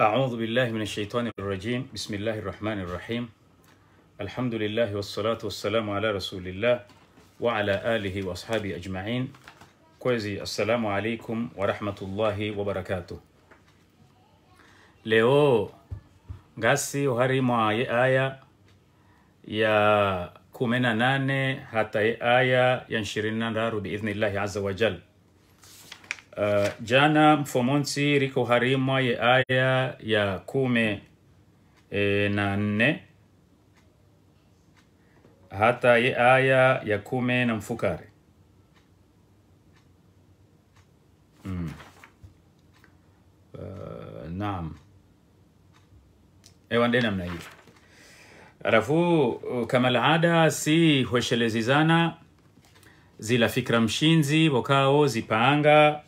أعوذ بالله من الشيطان الرجيم بسم الله الرحمن الرحيم الحمد لله والصلاة والسلام على رسول الله وعلى آله وأصحابه أجمعين كويزي السلام عليكم ورحمة الله وبركاته leo ngasi uhari mwa aya ya kumi na nane hata aya ya ishirini na ndaru biidhnillahi Uh, jana mfomonsi riko harimwa ye aya ya kume e, eh, na nne hata ye aya ya kume na mfukare mm. uh, naam ewande namna hii alafu uh, kama laada si hweshelezizana zila fikra mshinzi wakao zipaanga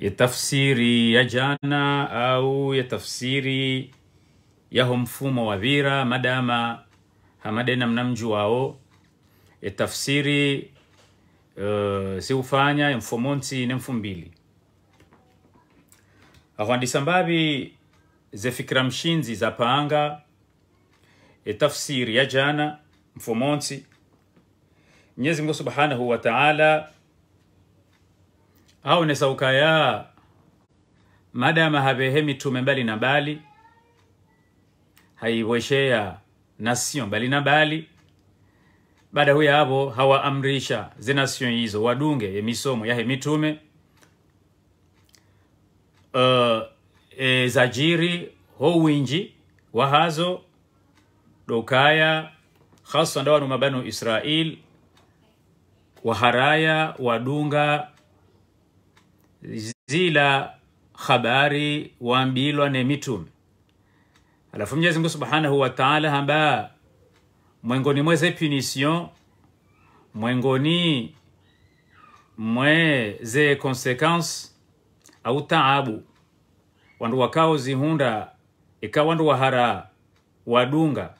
ya tafsiri ya jana au ya tafsiri yaho mfumo wa vira madama hamadena wao ya tafsiri uh, siufanya emfomonsi nemfumbili ahwandisa mbabi zefikira mshinzi zapanga paanga ya jana mfumonti mwenyezi mungu subhanahu wa taala au saukaya madama havehe mitume mbali na bali haiweshea nasio mbali na bali baada huyo hapo hawaamrisha zination hizo wadunge yemisomo yahe mitume uh, e, zajiri winji wahazo dokaya hasa ndawanu mabanu israil waharaya wadunga zila habari waambilwa ne mitume alafu mwenyezi mungu subhanahu wataala hamba mwengoni mweze punition mwengoni mwe ze consequence au taabu wandu wakao zihunda ika wandu wahara wadunga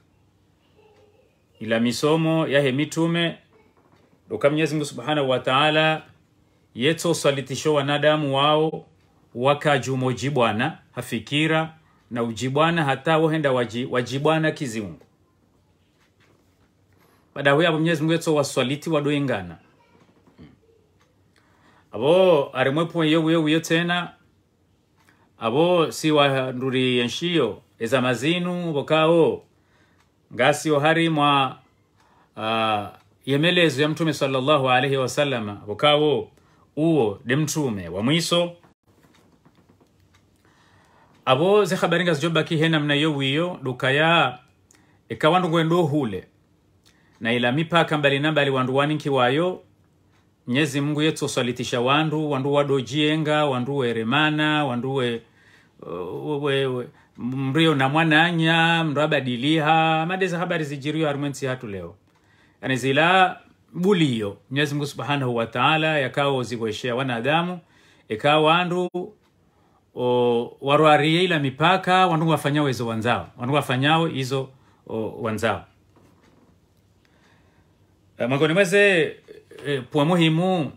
ila misomo yahe mitume doka mwenyezi mungu subhanahu wataala yetso salitisho wanadamu wao wakajumojibwana hafikira na ujibwana hata wohenda waji, wajibwana kiziungu badawe abo mnyezi mungu yetso waswaliti wadoingana abo arimwepuwe yowuyowiyo tena abo si wahanduriye nshiyo eza mazinu bokao ngasi ohari mwa uh, yemelezo ya mtume sallallahu alaihi wasallama bokawo uo ni mtume wa mwiso abo zikhabaringa zijobaki he namna iyo wiyo lukaya ekawandu gwendo hule na ila mipaka mbali na mbali wandu waninki wayo nyezi mungu yetu oswalitisha wandu wandu wadojienga wandu weremana wandu we, we, we, mrio na mwananya mndo abadiliha madeza habari zijirio arumenti hatu leo yani zila buliyo mwenyezi mungu subhanahu wataala yakawa wozigweshea wanadamu ekawa wandu warwarie ila mipaka wandu wafanyao izo wanzao wandu wafanyao izo wanzao eh, mwangoni mweze e, eh, pwa muhimu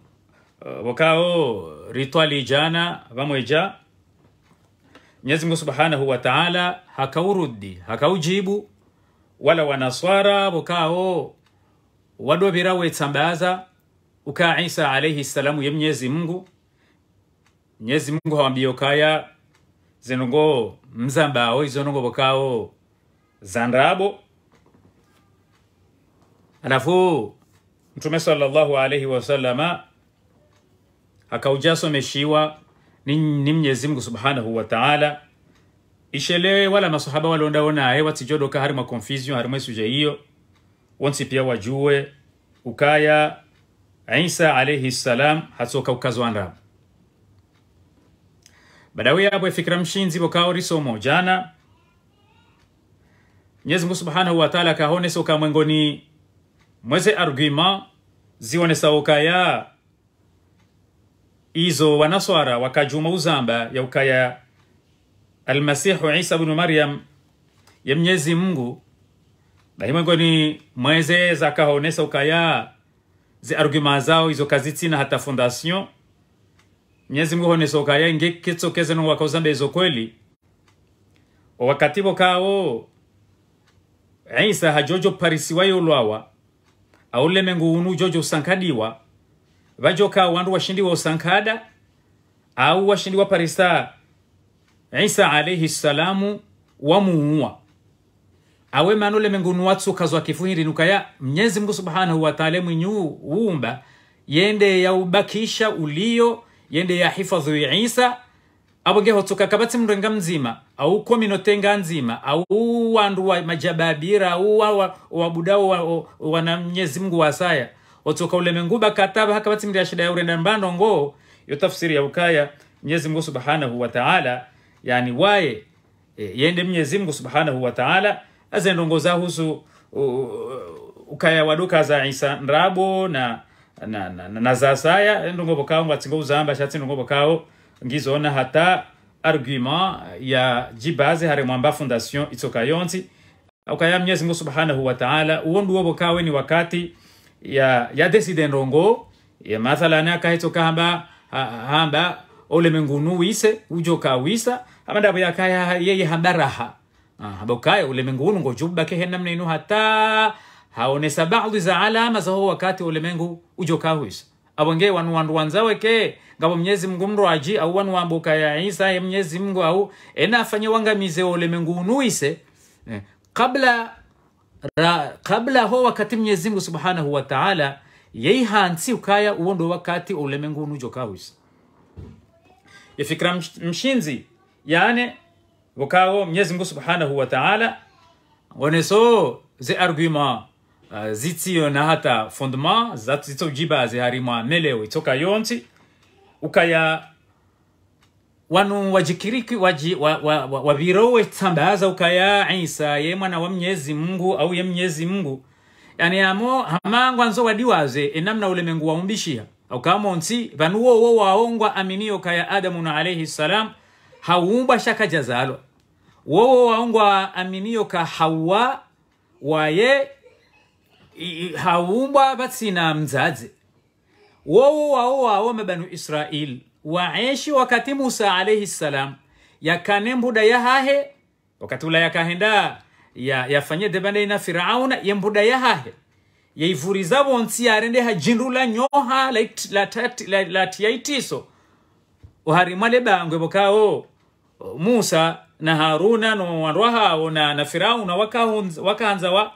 eh, wakao ritwali jana vamweja mwenyezi mungu subhanahu wataala hakaurudi hakaujibu wala wanaswara wakao wadovira wetsambaza ukaa isa alaihi salamu ye mnyezi mungu mnyezi mungu hawambiyo kaya zenongo mzambawo izonongo bokao zandabo alafu mtume alayhi alaihi akaujaso meshiwa ni, ni mnyezi mungu subhanahu wataala ishelewe wala masahaba walondaonaye watsijodoka harima confusion harima isuje hiyo wonsi pia wajue ukaya isa alayhi salam hasoka ukazwanda badawi yabwe efikira mshinzi bokao risomo jana mwenyezi mungu subhanahu wataala kahonesa ukamwengoni mweze argument zionesa ukaya izo wanaswara wakajuma uzamba ya ukaya almasihu isa bnu maryam ya mnyezi mungu daima ngoni mweze zakaonesa ukaya ze argument zao izo kazitsina hata fondation nyezi mungu honesa ukaya ngekitsokeze no wakauzambe izo kweli wakati bokawo eh, isa hajojo parisiwayo aule mengu unu jojo usankadiwa vajoka wandu wa usankada au wa parisa eh, isa alaihi salamu wamuua awe manule mengunu watsu ukazwa nukaya mnyezi mungu subhanahu wataala mwinyu uumba yende ya ubakisha ulio yende ya hifadhu ya isa abo geho tuka kabati mrenga mzima au kwa minotenga nzima au wandu wa majababira au wabudao wa, wa, wana mnyezi mungu wasaya otsoka ulemengu bakatava hakavatsimiria shida ya urenda mbandongo ngo yotafsiri ya ukaya mnyezi mungu subhanahu taala yani wae e, yende mnyezi mungu subhanahu taala aze ndongoza husu ukaya waduka za isa ndrabo na na, na, na, na zasaya ndongo bokao ngwatsingo uzamba shatsi ndongo bokao ngizona hata argument ya jibaze hare mwamba fondation itsokayonzi ukaya mnyezi ngo subhanahu wa ta'ala uwo ndiwo bokawe ni wakati ya ya deside ndongo ya mathala na hamba ha, hamba ole mengunu wise ujoka wisa hamba ndabo yakaya yeye hamba raha Ah, habaukaya ulimwengu unu ke henamna inu hata haone baadhi za alama za zaho wakati ulimwengu ujokahwisa awenge wanu wandu ke ngabo mnyezi mngu mrwaji au wanu wambuka ya isa ya mnyezi mngu au ena afanye wangamize ulimwengu unuise eh, kabla ra, kabla ho wakati mnyezi mngu subhanahu wa ta'ala yei yeihansi ukaya uwondo wakati ulimwengu unujokahwisa ifikira mshinzi yani wakao mnyezi mungu subhanahu wa taala oneso ze argument uh, zitsiyo na hata fondement zitsojibaze harimo amelewo itsoka yonsi ukaya wanu wajikiriki waji, wa, wa, wa, wavirowe tambaza ukaya isa ye mwana wa mnyezi mungu au ye mnyezi mungu yani amo hamangwa nzo wadiwaze enamna ule ulemengu waumbishia ukamonsi vanuwowo waongwa aminio kaya adamu na alayhi salam haumbwa shakajazalwa wowo waungwa waumbwa ka hawa waye haumbwa vatsina mzazi wowo wawo wawo mabanu israeli waeshi wakati musa alaihi salam yakane mbuda yahahe wakati ula yakahenda ya, yafanye debane na firauna yembuda yahahe yeivuriza vonsi yarende hajindula nyoha latiyaitiso la, la, la, la, la, la, la, tiaitiso la, uharimwa lebangwe vokao musa na haruna no nowandu ahawo na, na na wakahanza waka wa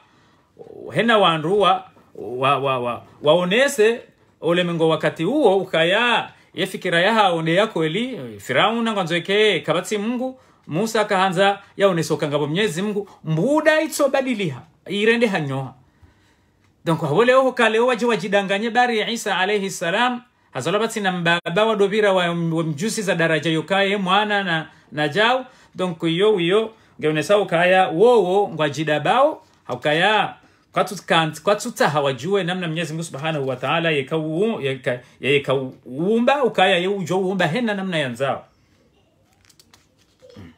hena wandu wa, wa, wa, wa, waonese ulemengo wakati huo ukaya yefikira yahawo neyakweli firauna ngwanzweke kabatsi mungu musa akahanza yaonesa ukangabo mnyezi mungu mbuda itsobadiliha irende hanyoha donc havo leo hukaleo waje wajidanganye bari isa alaihi salam hazalo batsina mbaba wadovira wa, wa mjusi za daraja yokaye mwana na na jau donc yo wiyo ngeonesa ukaya wowo ngwajidabao haukaya kwatutkant kwatutaha wajue namna Mwenyezi Mungu Subhanahu wa Ta'ala yekauumba yeka, yeka ukaya yeujo uumba hena namna ya nzao hmm.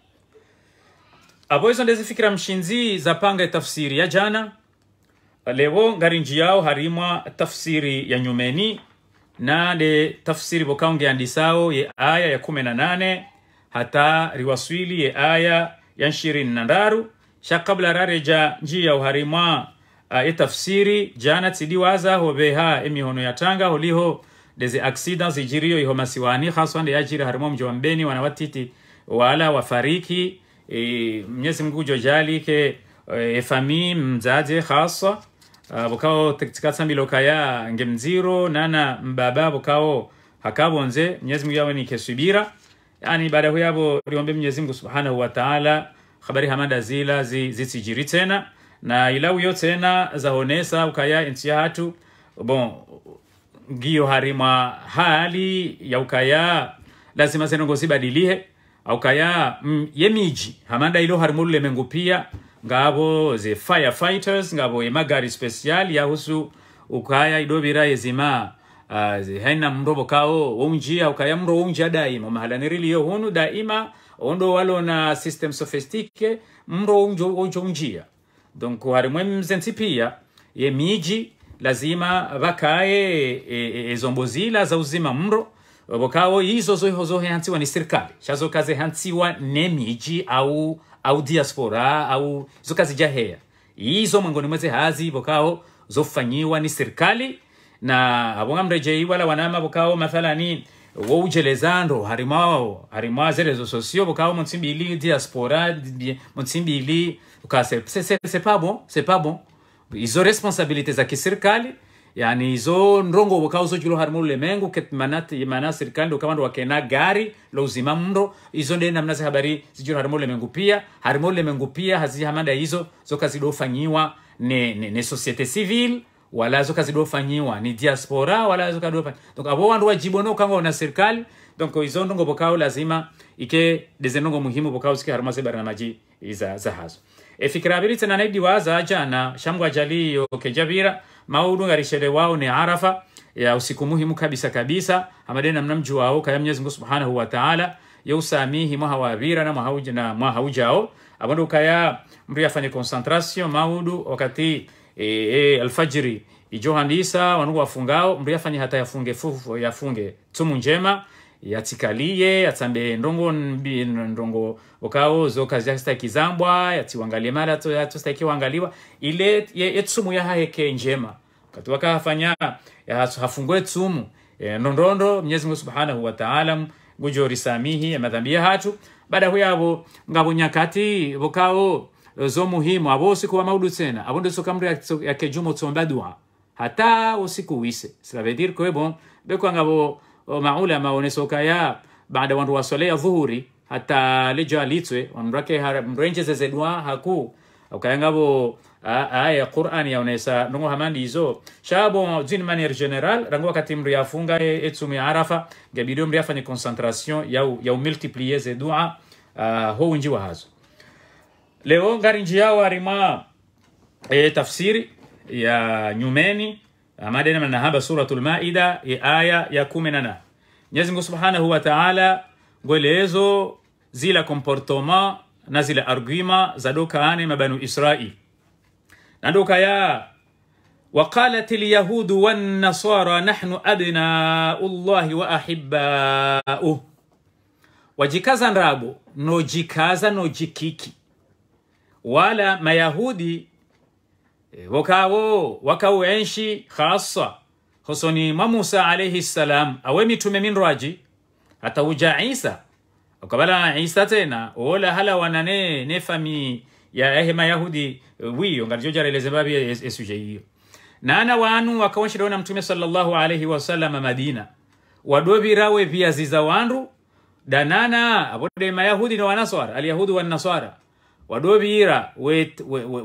abo izo ndezi fikira mshinzi zapanga tafsiri ya jana levo ngarinji yao harimwa tafsiri ya nyumeni na nande tafsiri bokaongeandisao ye aya ya kumi na nane hata riwaswili riwaswilie aya ya nshirini na ndaru sha kabla rareja njiya uharimwa uh, etafsiri jana tsidiwazaho beha emihono tanga liho deze aksida zijirio iho masiwani haswande yajiri harimo mji wa mbeni wanawatiti wala wafariki e, mnyezi mungu jojalike e, fami mzaze haswa uh, bukao tikatsa miloka ya ngemziro nana mbaba bukao hakabonze mnyezi mungu yawe kesubira yani baada huyo hapo niombe Mwenyezi Mungu Subhanahu wa Ta'ala habari hamada zila zisijiri zi tena na ilau uyo tena zahonesa ukaya inti hatu bon ngio harima hali ya ukaya lazima zenongozi au kaya mm, yemiji hamanda ilo harimulule mengu pia ngabo ze firefighters ngabo emagari special yahusu ukaya idobira ezima uh, haina mrobo kao wounjia ukaya mro wounjia daima mahala mahalaniriliyo hunu daima ondo walo na system sophistique mro wonjo unjia donc harimwe mzensi pia ye miji lazima vakaye ezombo e, e, e zila za uzima mro vokao izo zoho zohehantsiwa ni serikali kaze kazehantsiwa ne miji au au diaspora au zo kazi jahea izo mangoni mweze hazi vokao zofanyiwa ni serikali na abong'amrejei wala wanama bukao mathalani woujelezando harimao harimao zerezo sosio bukao munsimbili diaspora munsimbili sepabo sepabo izo responsabilite za kiserikali yani izo ndongo bukao zojulo harimo ulemengu ketmana serikali ukawandu wakena gari lo uzima mndo izo nde namna habari zijulo harimo ulemengu pia harimo ulemengu pia hazihamanda izo zokazidofanyiwa ne, ne, ne societe civile walazo kazi do fanyiwa ni diaspora walazo kazi do fanyiwa donc abo wandu wajibono kanga na serikali donc izondo ngo bokao lazima ike dezeno ngo muhimu bokao sike barana barnamaji iza zahazo efikirabiritse na naidi waza jana shamwa jali yo kejabira maudu ngarishele wao ni arafa ya usiku muhimu kabisa kabisa amadena mnamjuwao kaya mnyezi mungu subhanahu wa ta'ala ya yousamihi mwahawavira na mwahaujao mwaha abandu kaya mri afanye concentration maudu wakati e, e, alfajiri ijohandisa wanugu wafungao mndu yafanye hata yafunge fufu yafunge tumu njema yatsikaliye yatsambe ndongo mbi, ndongo okao zo kazi yake staki zambwa yatsiwangalie mara to yato staki wangaliwa ile yetsumu ya haeke njema kati wakahafanya hafungwe tsumu e, eh, ndondondo mnyezi mungu subhanahu wa ta'ala gujo risamihi ya madhambi ya hatu baada huyavo ngabunyakati bokao zo muhimu abo usiku wa maudu tena abo ndo sokamri kejumo jumo tsombadwa hata usiku wise sila cela veut dire que bon bekwanga bo maulama onesokaya baada wandu ya dhuhuri hata lejo alitwe wanurake mrenje wanrake mrenjezezedwa haku ukayangabo aya qur'an unesa nungu hamandi izo shabo d'une manière general rangu wakati mri yafunga etsumi e arafa gabidio mri afanye concentration yau yau multiplier ze dua uh, ho unji wahazo leo ngari njiyawo arima e, eh, tafsiri ya nyumeni amadenamanahaba eh, manahaba suratul maida e aya ya kumi na nane mwenyezi mungu subhanahu wa taala ngwelezo zila comportement na zile arguma za dokaane mabanu israil na doka ya وقالت اليهود والنصارى نحن أبناء الله وأحباؤه wajikaza ndabo nojikaza nojikiki wala Mayahudi e, wokavo enshi khasa hosoni mwa Musa alayhi salam awe mitume minrwaji hata uja Isa ukavala Isa tena wola hala wanane nefami ya ehe Mayahudi e, wiyo ngarjo jareleze babi esuje e, hiyo nana wanu wakawenshirona mtume sallallahu alayhi wasallam Madina wadovirawe viazi za wandu danana abode Mayahudi na Wanaswara alyahudu wanaswara wadoviira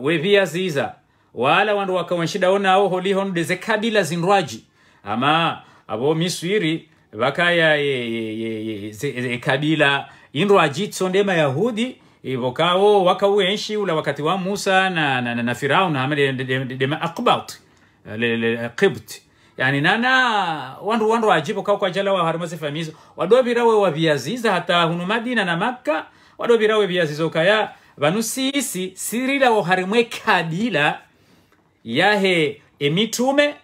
weviya ziza wala wandu wakawenshida onao holi hono deze kabila zinrwaji ama abo miswiri vakaya ekabila inrwaji tsonde mayahudi ivokavo wakawenshi ula wakati wa musa na, na, na, na firaun hamadema akbat qibt yani nana wandu wandu wajipo kao kwajala waharimaze famizo wadovirawe waviyaziza hata hunu madina na makka we viyazizo kaya vanosiyisi sirilawo harimwe kadila yahe emitume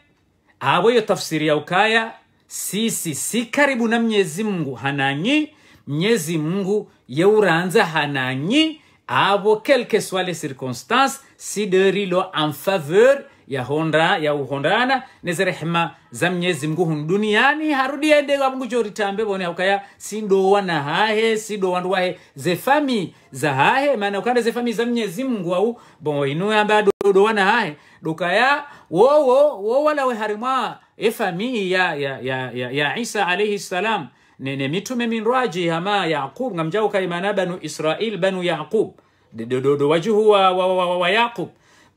avo yo tafsiri ya ukaya sisi si karibu na mnyezi mungu hananyi mnyezi mungu yeuranza hananyi avo kelke soit les circonstances siderilo en faveur ya honda ya uhondana neze rehema za mnyezi mguhu duniani harudi ende ndega mungu jori tambe bone ukaya sindowa na hahe sindowa nduwahe zefami za hahe maana ukanda zefami za mnyezi mngu au bon inu amba dodowa na hahe dukaya wowo wowalawe harimwa efamii ya, ya, ya, ya, ya ya isa alaihi salam nene mitume minraji hama yaqub ngamjau ngamjaukaimana banu israil banu yaqub dodo wajuhu wa, wa, wa, wa, wa yaqub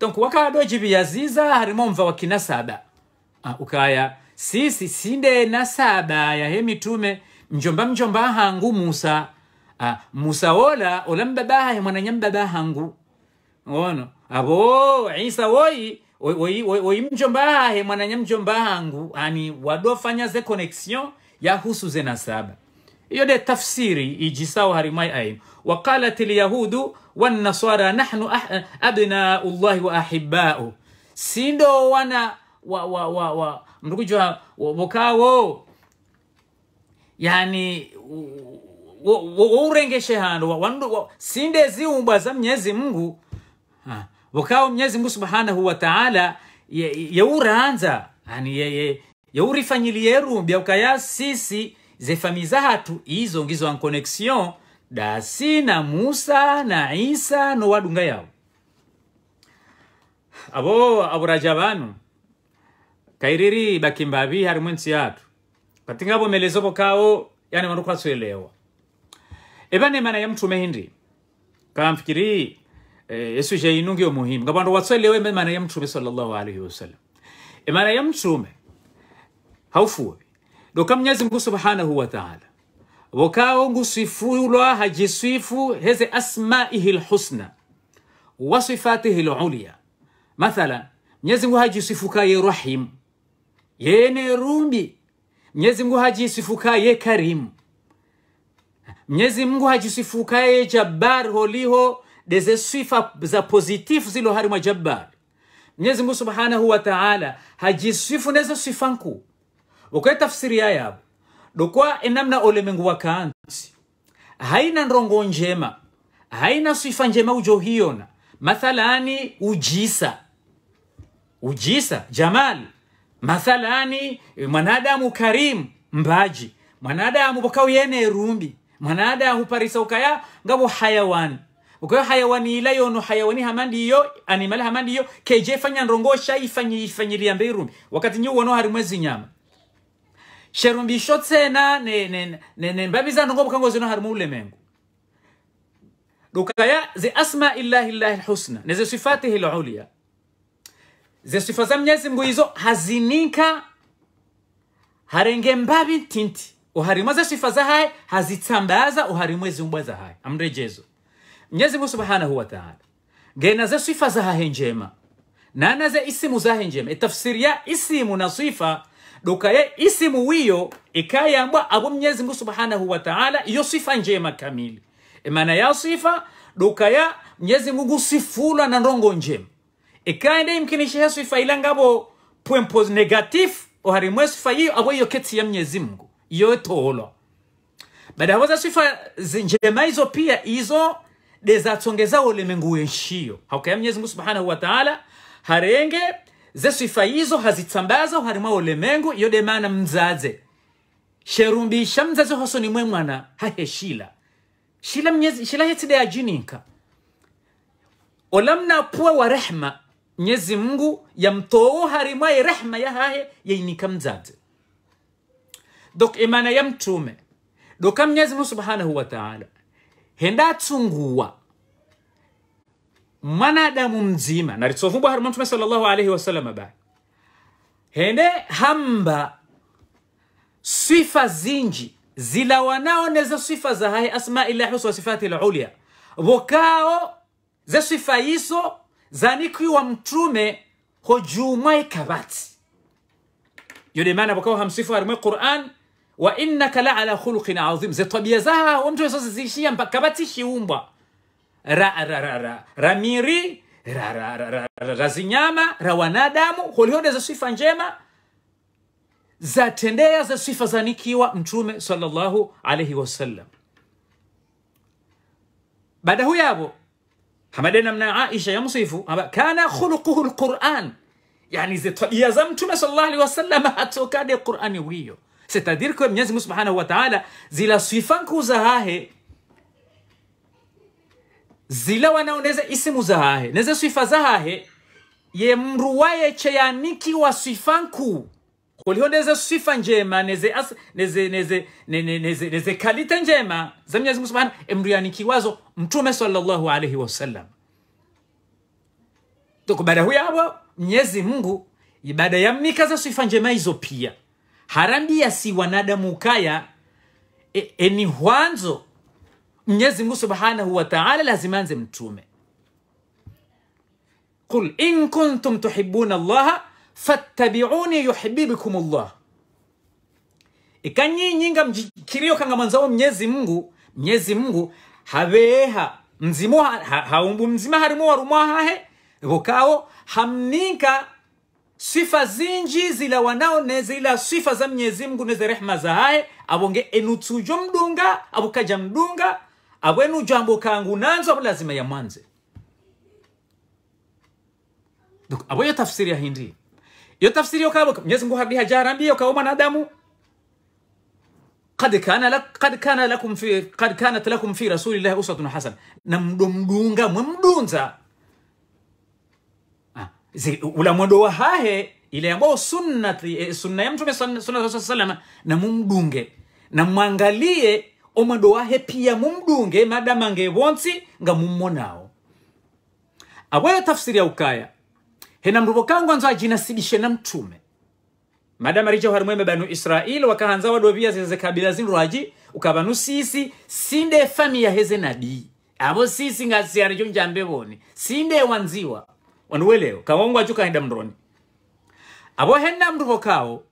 donc wakadojja byeyaziiza harimo mva wa kinasaba ah, ukaya sisi sinde nasaba yahe mitume njomba mjomba hangu musa ah, musa wola ola mbabaha yemwananya mbaba hangu ono abo isa woi woyi, woyi, woyi mjomba he mwananya mjomba hangu ani wadofanya ze connection ya husu ze nasaba iyo de tafsiri ijisawo harimai ainu waqalat lyahudu wanaswara nahnu ah, eh, abnau llahi wa ahibau sindo wana wa, wa, wa, wa yani wourengeshe hando wa, sinde ziumbwa za mnyezi mungu vokawo mnyezi mungu subhanahu wataala yeuranza yani yeye yeurifanyilierumbya ukaya sisi zefamiza hatu izo ngizo an connexion dasi na musa na isa n'owadunga yao abo aburaja banu kairiri bakimbabi hari ensi yatu katinga bomelezo kao yani vandu kwatsuelewa eva nemana ya mtume hindi kamfikiri eh, yesu jainungio muhimu ngavandu watsuelewa emana ya mtume sallallahu alaihi wasallam emana ya mtume haufuwe doka mnyezi mungu subhanahu wataala wokaongu swifulwa hajiswifu heze asmaihi lhusna wa sifatihi lulia mathala mnyezi mngu hajisifukaye rahimu yene rumbi mnyezi mngu hajisifukaye karimu mnyezi mngu hajisifukaye jabbar holiho deze sifa za pozitifu zilo harimwa jabbar mnyezi mngu subhanahu wa taala hajisifu nezo sifanku ukaye tafsiri yayabo dokwa enamna olemengu wa kaansi haina nrongo njema haina sifa njema ujo ujohiyona mathalani ujisa ujisa jamal mathalani mwanadamu karimu mbaji mwanadamu uyene rumbi mwanadamu parisa ukaya ngavo hayawani ukaya hayawani ila yono hayawani hamandi iyo animali hamandi iyo keje fanya nrongo fanyiri ambe rumbi wakati nyu uono harimwezi nyama sherumbisho tsena mbabiza ntongo bukango zino harimu ulemengu dukaya ze asma illahi llahi lhusna neze sifatihi lulia ze sifa za mnyezi mngu izo hazinika harenge mbabi tinti uharimu ze sifa zahaye hazitsambaza uharimo ezimbwa zahaye amrejezo mnyezi mngu subhanahu ta'ala gena ze sifa zahahe njema nana ze isimu za zahe njema itafsiria e isimu na sifa dukaye isimu wiyo ikayambwa abo mnyezi mngu subhanahu wa ta'ala iyo sifa njema kamili imana e ya sifa dukaya mnyezi mungu sifula na rongo njema ikaende ya sifa ilangabo pwempo negatif oharimwe sifa yiyo abo iyo keti ya mnyezi mungu iyo bada badavoza sifa njema izo pia izo deza dezatsongeza ulimwengu wenshiyo ya mnyezi mungu subhanahu wa ta'ala harenge zesifa yizo hazitsambaza harimwa ulemengu yodemana mzaze sherumbisha mzaze hoso mwe mwana haheshila shila mnyezi shila hetide ajininka olamna puwa wa rehma mnyezi mngu yamtoo harimwa ya rehma ya hahe inika mdzadze dok imana ya mtume doka mnyezi mungu subhanahu wa ta'ala tunguwa mwanadamu mzima na ritsovumbwa hari mtume sallallahu alaihi wasallam ba hende hamba sifa zinji zila zilawanao sifa za hai asma illahi wa sifati ulia vokao ze sifa iso zanikiwa mtume hojuma ikabati yode maana vokao hamsifu harimwe quran wa innaka la ala khuluqin azim ze tabia zaha wa mtume sasa zishia mpaka kabati shiumbwa ra, ra, ra, ra, ra miri ra, ra, ra, ra, ra, ra zinyama ra wanadamu holihode za sifa njema zatendea za sifa zanikiwa mtume salllahu alaihi wasallam baada huyo hapo hamadena mna aisha yamsifu aba kana khuluquhu alquran yani ze tabia za mtume sallallahu alaihi wasallam hatokade qurani wiyo c'est-à-dire que mwenyezi mungu subhanahu wa taala zila sifa nkuzahahe zila wanao neze isimu zahahe neze swifa zahahe ye mru waye cheyaniki wa swifanku kuliho neze swifa njema neze as, neze neze neze, neze, neze kalita njema za Mwenyezi Mungu Subhanahu emru wazo mtume sallallahu alaihi wasallam tukubada huya hapo Mwenyezi Mungu ibada ya za swifa njema hizo pia ya si wanadamu kaya eni e, e mwenyezi mungu subhanahu wa Ta'ala lazima anze mtume qul in kuntum tuhibbuna Allah fattabiuni Allah. Ikanyi nyinga mjikirio kanga mwanzao mnyezi mungu mnyezi mungu habeha mzimu haumbu ha, haumbu mzima harimu hahe bukao hamninka sifa zinji zila wanao nezila sifa za mnyezi mungu neze rehema hahe abonge enutujo mdunga abukaja mdunga awenu jambo kangu nanzo ya lazima Duk, abo yo tafsiri ya hindi yo tafsiri yokaboka mwenyezi mungu hadi hajarambia ukawa mwanadamu qad kana lak, kad kana lakum fi qad kanat lakum fi rasulillahi uswatun hasana na mdomdunga mwemdunza ah, ula mwendo wa hahe ile ambao sunnati eh, sunna ya mtume sallallahu alaihi wasallam na mumdunge na mwangalie omwendo wahe pia mumdunge madama angewonsi nga mummonawo abweyo tafsiri ya ukaya hena mruvo kangu anzo ajinasibishe na mtume madama aricho harimweme banu israeli wakahanza wadovia zeze kabila zinrwaji ukabanu sisi sinde fami ya heze nabii abo sisi ngasiaricho njambe voni sinde wanziwa wanuweleo kawongu juka kaenda mroni avo hena mruvo kawo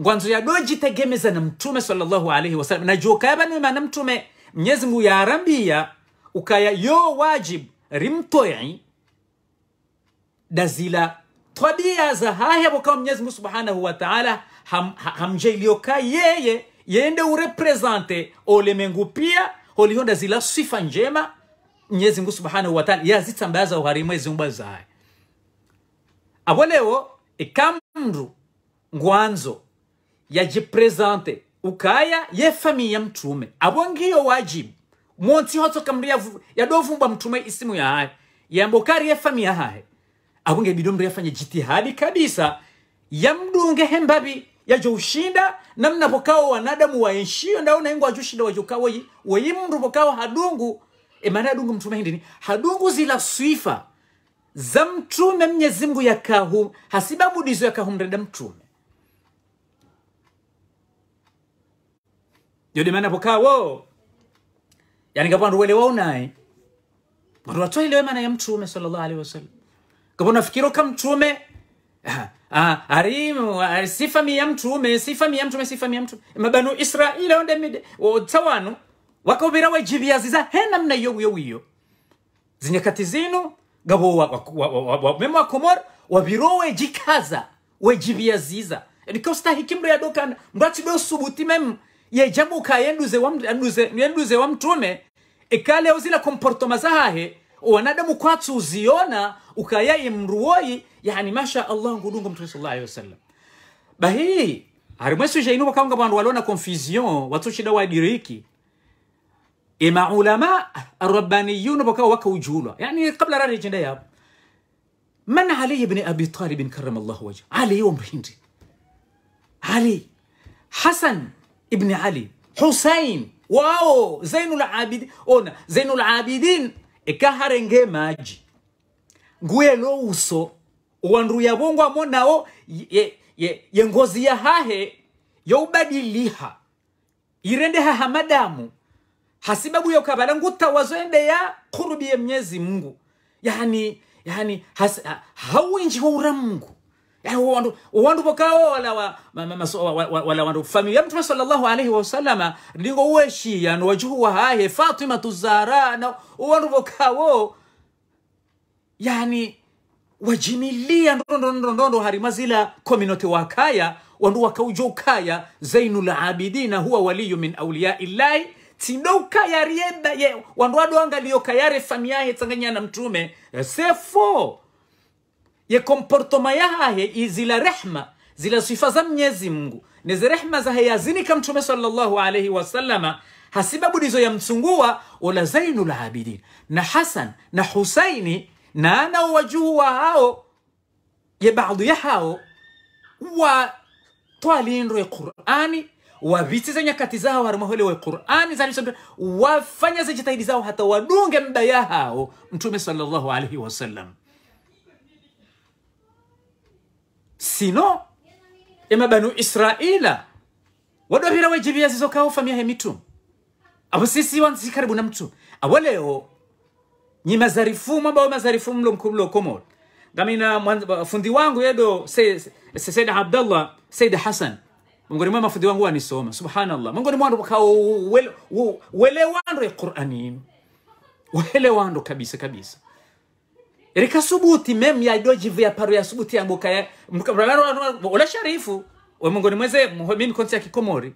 ngwanzo yadojitegemiza na mtume sallallahu alaihi wasallam na jokayabanwema na mtume mnyezi mungu yarambiya ukaya yo wajib rimtoyai dazila tabia za hahebokawa mnyezi mungu subhanahu wa wataala ham, hamjailioka yeye yende urepresente mengu pia holihonda zila sifa njema mnyezi mungu subhanahu wa ta'ala ya zita mbaza uharimwe zingubwa za abo leo ikamru ngwanzo yajiprezante ukaya ye yefamiya mtume abo wajibu monsi hoto kamri yadovumbwa mtume isimu ya haye yambokari yefamiya hae abunge bidomri yafanya jitihadi kabisa yamdunge hembabi yajoushinda namna pokawo wanadamu waenshiyo ndaona ingo ajushinda wajokawo yi weyimndu pokawo hadungu emana hadungu mtume hindini hadungu zila swifa za mtume mnyezimngu yakahu hasibabudizo yakahumreda mtume yode mana pokawo yani kapano uelewa unaye watu watoelewe maana ya mtume sallallahu alaihi wasallam kapano nafikiro ka mtume arimu ah, ah, sifa mi ya mtume sifa mi ya mtume sifa mi ya mtume mabanu israila onde mide tawanu wakaubira wejibia ziza hena mna iyo wiyo wiyo zinyakati zinu gabo wamema wakomora wabiro wejikaza wejibia ziza ya mbati nikostahikimdo subuti mbatidosubutime yejabuka yenduze wa yenduze yenduze wa mtume ekale uzila komportoma zahahe wanadamu kwatsu ziona ukaya imruoi yani masha allah ngudungo mtume sallallahu alaihi wasallam bahi harimwesu jainuba kanga bandu walona confusion watu shida wadiriki ima ulama arabbaniyun waka ujula yani kabla rani jinda ya man ali ibn abi talib karam Allah wajh ali يوم ali hasan ibn Ali, Hussein wao Zainul Abidin, ona Zainul Abidin ekaharenge maji ngwelo uso wandu yavongwamo nao ye, ye, ye ngozi ya hahe youbadiliha irende haha madamu hasibabu yokabala ngutawazo ende ya kurubi ya Mwenyezi Mungu yani yani has, hauinji wa ura Mungu Eh, uwandu wandu wala wa, ma, ma, so, wala wandu famiya mtume sallallahu alaihi wasallama ndingo weshiya nowajuhuwa hahe fatima tuzara na uwandu pokawo yani wajimilia ndondondondondo harima zila kominote wakaya wandu wakauja ukaya zainul abidina huwa waliyu min auliyai llahi tindo yarienda ye wandu wadoangaliyoka yare famiyahe tsanganya na mtume eh, sefo ye komportoma yahahe zila rehma zila sifa za mnyezi mngu nezi rehma zahe yazinika mtume sallallahu alaihi ya hasibabudizo wala zainu la abidin na hasan na husaini na ana wajuhu wa hao ye baadhi ya hao wa twalindro ya qurani wavitize nyakati zao wa qurani za wafanya zijitahidi zao hata wadunge mda ya hao mtume sallallahu alaihi wasallam sino ema banu israila wadovira wejivia zizokaho famia he mitu abo sisi wanzi karibu na mtu abo leo nyi mazarifumu abao mazarifumu mlo mkubwa lo komoro ngamina fundi wangu yedo said abdallah said hasan miongoni mwa mafundi wangu wanisoma subhanallah miongoni mwa wele wando ya qur'anin wele wando kabisa kabisa reka subuti mem ya idojivu ya paru ya subuti ya mbuka ya ula sharifu we ni mweze mimi konti ya kikomori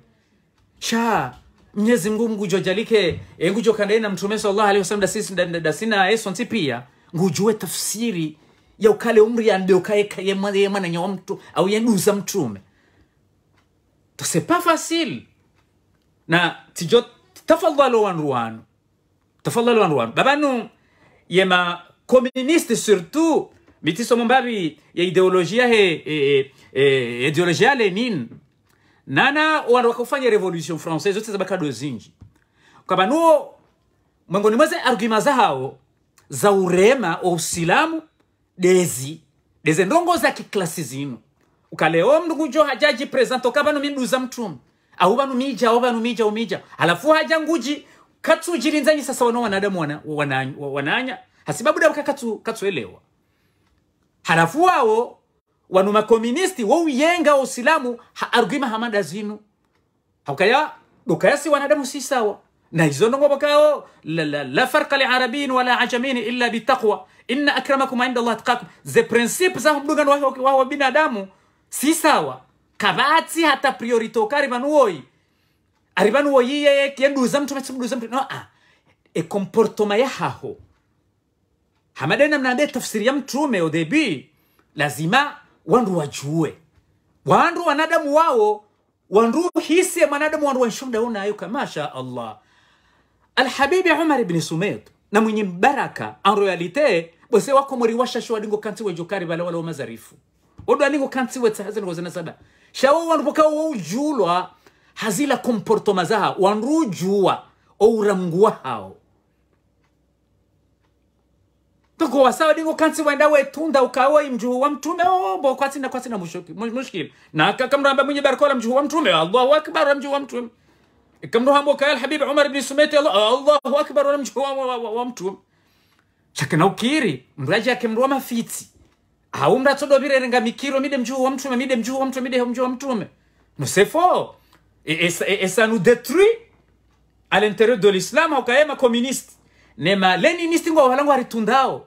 cha mnyezi mngu mgujo jalike e, ngujo kandae na mtume sallallahu alaihi wasallam dasisi sina yesu nti pia ngujue tafsiri ya ukale umri ya ndio kaeka ye mwana nyawa mtu au ya duza mtume tosepa fasili na tijo tafadhalu wanruwanu tafadhalu wanruwanu babanu yema communiste surtout mitiso mumbavi ya ideolojia he, ideolojia lenin nana wandu wakufanya revolution française zote zabakado zinji kwamba nuo mwengoni mwaze arguma hao za urema wa usilamu dezi deze ndongo za kiklasi zino ukaleo mndugujo hajaji presento ka vanu miduza mtumu au vanu mija au vanu mija umija alafu haja nguji katsujirinzanyi sasa wano wanadamu wana, wananya, wananya hasibabu hasibabuda bakakatsu katuelewa halafu wawo wanu makomunisti yenga wa usilamu haarugima hamada zinu haukaya dukayasi wanadamu si sawa na izo ndongo bakao la, la, la farqa liarabin wala ajamin illa bitaqwa inna akramakum inda allah atqakum ze principe za mdungano wa, wa, wa binadamu si sawa kavatsi hata priorito karivanuwoyi arivanuwoyiye kienduza mtu matsimuduza mtu no ah. e a ya haho hamadeni mnaambia tafsiri ya mtume odhebi lazima wandu wajue wandu wanadamu wao wandu hisi ya mwanadamu wandu wanshonda unayoka masha allah alhabibi umar ibn Sumayt na mwenye baraka en realite bose wako mwari washa shwa dingo kanti wa jokari bala wala mazarifu odo aningo kanti wa wetahazani wazana sada shawo wandu poka ujulwa hazila komporto mazaha wanrujua ouramgua hao togowa sawa dingo kansi wenda we tunda ukawa mjuhu wa mtume obo oh, kwatsi na kwatsi na mushuki mushkil na kakamramba mwenye barikola mjuhu wa mtume Allahu akbar mjuhu wa mtume kamruhambo kaya habib Umar ibn Sumayt Allahu akbar wa mjuhu wa, wa, wa mtume chakana ukiri mraja mafiti mruwa mafitsi au bire birerenga mikiro mide mjuhu wa mtume mide mjuhu wa mtume mide mjuhu wa mtume no c'est faux et, et, ça nous détruit à l'intérieur de l'islam au ma communiste nema leni nisti ngo wahala ngo haritundao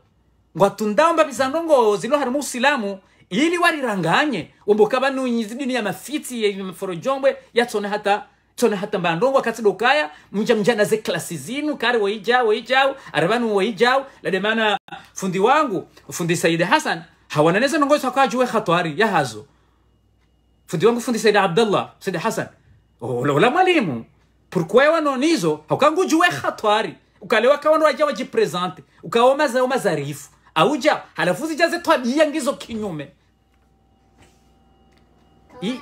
ngo atundao mbabizano ngo zilo harimo usilamu ili wariranganye umbuka nunyizidi ni ya mafiti ya ya tone hata tone hata mbandongo dokaya mja mjana ze klasi zinu kare waijao waijao arabanu waijao lademana fundi wangu fundi saidi hasan hawananeza juwe hakajuwe ya hazo fundi wangu fundi saidi abdallah saidi hasan ola oh, mwalimu pourquoi hawkangu juwe hatwari ukalewa kawandu waja wajipresente ukaomazayo mazarifu auja halafu zijaze twabia ngizo kinyume I,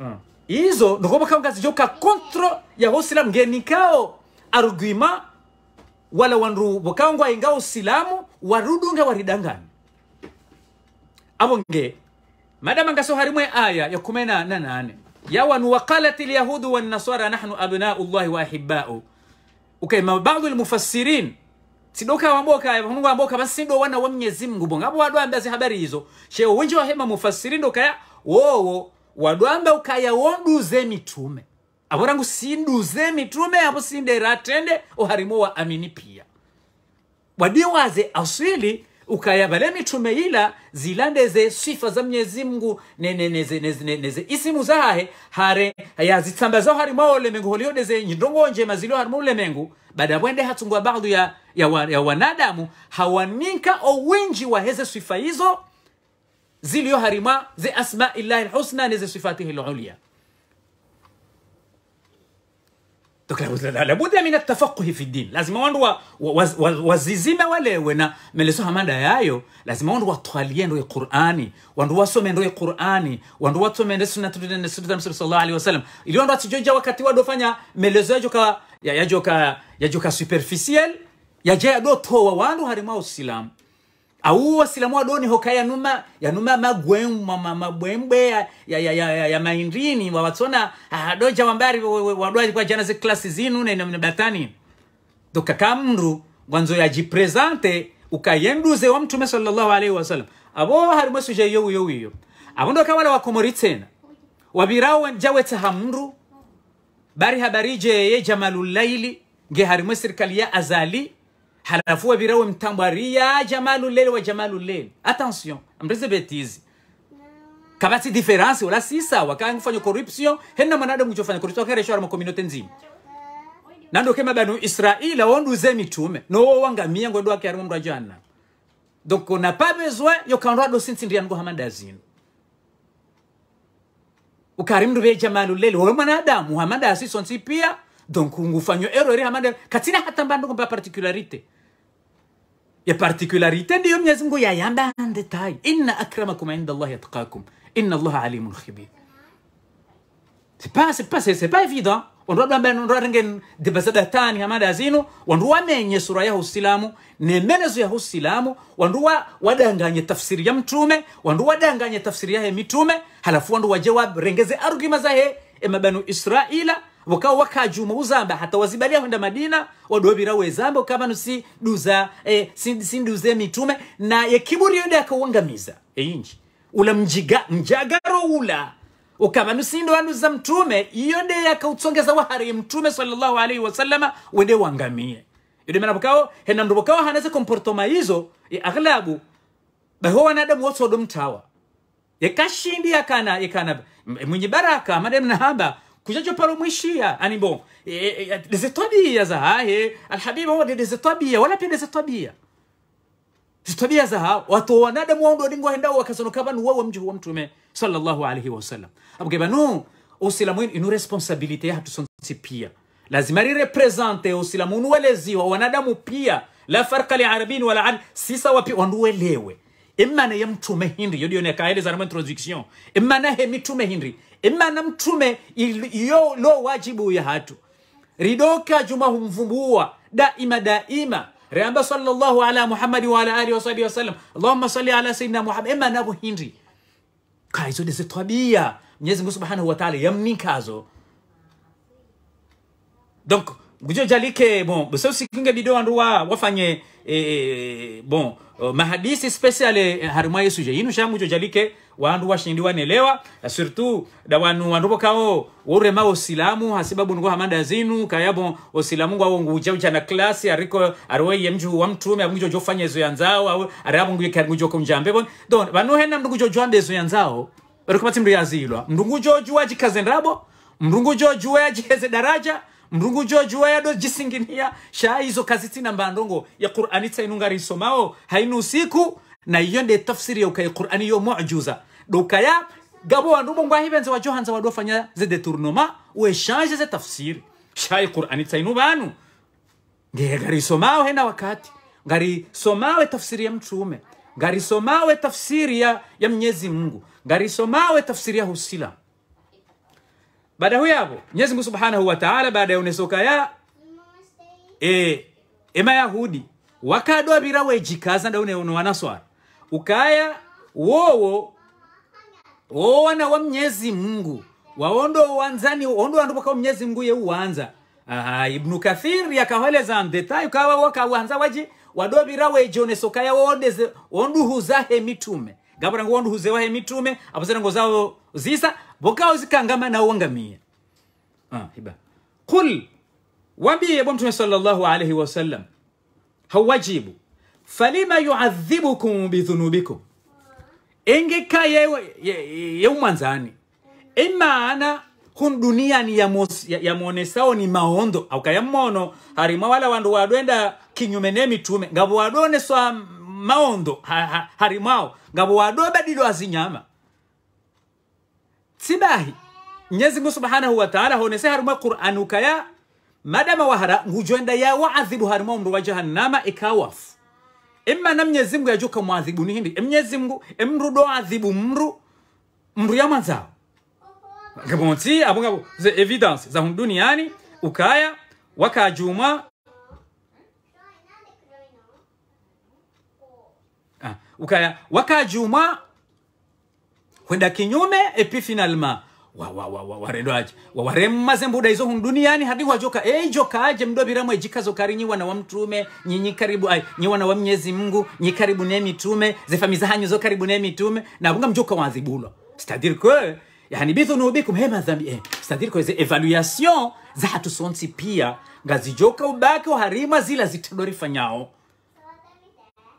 mm. izo ndokoboka ungazijoka ya hosila mgeni kao arguima wala wanru bokangwa inga usilamu warudunga waridangani abonge madama ngaso harimwe aya ya 18 ya wanu waqalat wan wannasara nahnu abnau llahi waahibau ukaima bado mufasirin sidoka wamboka mungu wamboka basi ndo wana wa mnyezi mungu bonga hapo wadwamba zi habari hizo sheo wenje wahema mufasirin ndo kaya wowo wadwamba ukaya ze mitume hapo rangu sinduze mitume apo sindera atende oharimo wa amini pia wadiwaze aswili mitume chumeila zilandeze sifa za mnyezi mngu neze, isimu zahe hare yazitsambazaho harimo aulemengu holihodeze nyindongo njema zilio harimo ulemengu bada wende hatungwa baadhi ya, ya, wa, ya wanadamu hawaninka owinji heze sifa hizo zilio harima ze asmaillahi lhusna neze swifatihi lulia labudha min atafaquhi fi dini lazima wandu wazizime wa, wa, wa walewe na meleso hamada yayo lazima wandu watwalie ndo qurani wandu wasome ndo qurani wandu watome ndo sunnatmsul sallallahu alaihi wasallam ili wandu wasijoja wakati wadofanya melezo yajoka yajoka yajoka superficiel yaja yadotowa wandu harimao silamu sila mwa doni hoka ya numa magwe mama mabwembe ya ya ya, ya, ya maindini wawatsona adoja wambari wadwaji kwa jana ze klasi zinu na ina batani doka kamru wanzo ya jipresente ukayenduze wa mtume sallallahu alaihi wasallam abo harimo suje yo yo yo ndo kawala wakomori tena wabirawe jawe tahamru bari habari habarije ye jamalulaili nge harimo serikali ya azali halafu wabirawe mtambwa ria jamalu lele wa jamalu lele attention amreze betizi kabati diferansi wala si sawa kangu fanya corruption hena mwanadamu kuchofanya corruption kare shwara makomunote nzimu. nando kema banu wandu ze mitume no wanga miyango wake arimu mra jana Donko n'a pas besoin yo kanrwa do sinsi ndiyango hamadazino ukari mndu be jamalu lele we mwanadamu asisi sonsi pia donko ngufanyo erori hamanda, katina hata particularite. kwa particularité ya particularité ndiyo Mwenyezi Mungu yayamba ndetaye, inna akramakum inda Allah yatqakum inna Allah alimun khabir. C'est pas c'est pas c'est pas évident. Wandu labda dibasada tani hamada azinu wandu wamenye sura ya Uislamu nemelezo ya Uislamu wandu wa, wadanganye tafsiri ya mtume wandu wadanganye tafsiri ya mitume halafu wandu waje warengeze argument za he emabanu Israila wakawa wakajuma uzamba hata wazibalia kwenda madina wadovira uzamba kama nusi duza e, sinduze mitume na yekiburi yode akauangamiza einji ula mjiga, mjagaro ula ukama nusi nusindo anuza mtume yode akautsongeza wahari mtume sallallahu alaihi wasallama wende wangamie yode mara hena ndo henandopokao hanaze komportoma hizo e, aghlabu baho wanadamu wosodo mtawa yakashindi yakana yakana mwenye baraka madem na nahamba kujajo palomwishia ani bon e, e, e, leze tabia zahaye alhabibu huwa leze tabia wala pia leze tabia zitabia zaha watu wanadamu wao ndingo hendao wakazonoka banu wao mji wa mtume sallallahu alaihi wasallam abukeba no usilamu inu responsabilite ya tusonsi pia lazima lirepresente usilamu unueleziwa wanadamu pia la farqa li arabin wala ad sisa wapi wanduelewe imana ya mtume hindri yodio nekaeleza na introduction imana he mitume hindri imana mtume iyo lo wajibu ya hatu ridoka juma humvumbua daima daima reamba sallallahu ala muhammadi wa ala alihi wasahbihi wasallam allahumma salli ala sayyidina muhammad ema nabo hindi kaizo dese tabia mwenyezi mungu subhanahu wa wataala yamnikazo donc gujo jalike bon busa usikinge bido anduwa wafanye eh, eh bon uh, mahadisi special eh, haruma yesu je yinu shamujo jalike wandu washindi wanelewa surtout da wanu wandu wandupokawo worema osilamu hasibabu ngu hamanda zinu kayabo osilamu ngwawo nguja uchana klasi ariko aroye mju wa mtume amungijo jofanya ezo yanzao au arabo nguye ngujo kumjambe bon don banu hena mndugujo jwande ezo yanzao rikopati mndu yazilwa mndungu jojua jikaze ndrabo mndungu jojua jiheze daraja mrungu jojua yado jisinginia shaa hizo kazi tina mbandongo ya qurani tsainungarisomao hainu usiku na hiyo nde tafsiri ya ukai Qur'ani yo mu'jiza ya gabo wa ndumbo ngwa hivenze wa johanza wa dofanya ze detournoma ou échange ze tafsiri shai Qur'ani tsainu banu ndiye gari garisomawe hena wakati gari somawe tafsiri ya mtume somawe tafsiri ya, ya Mwenyezi Mungu gari somawe tafsiri ya husila baada huyo hapo Mwenyezi Mungu Subhanahu wa Ta'ala baada ya unesoka ya e, ema Yahudi wakadwa bira wejikaza ndaune uno wanaswara ukaya wowo wowana wa mnyezi mungu waondo wanzani ondo wandu kwa mnyezi mungu ye uwanza aha ibnu kathir ndeta mdetayo kawa wakawanza waje wadobira wejone sokaya wodeze onduhuzahe mitume gabura ngo onduhuzewahe mitume abuzira ngo zao zisa bokawo zikangama na uangamia ah hiba qul wambie bwa mtume sallallahu alaihi wasallam hawajibu falima yuadhibukum bidhunubikum engeka yeumanzani ye, ye emaana hun duniani yamonesao ya, ya ni maondo aukayammono harima wala wandu wadwenda kinyume ne mitume ngavo wadoneswa maondo ha, ha, harimao ngavo wadobadilwa zinyama tsibahi mnyezi mungu subhanahu wataala honese harimo qur'an ukaya madama wahara ngujwenda ya waadhibu harimo mndu wa jahannama ikawafu emana mnyezi mungu yajuka mwadhibu ni hindi emnyezi mungu emrudo adhibu mru mru ya mwanzao ngabonsi ze evidence za duniani ukaya wakajuma ah, ukaya wakajuma kwenda kinyume epi finalement waredwaje wa, wa, wa, waremmaze mbuda izo hunu duniyani hadi wajoka e joka eijokaje mdobiramwe ejikazo kari nyiwana wa mtume nyinyi karibu ai nyiwana wa mnyezi mungu nyi karibu ne mitume zefamiza hanyu zo karibu ne mitume na bunga mjoka wazibulo stadir kwe eh, yani bidhunubikum he eh, madhambi eh sitadhiri kweze evaluation za hatu hatusonsi pia ngazijoka ubake waharima zila zitadorifanyao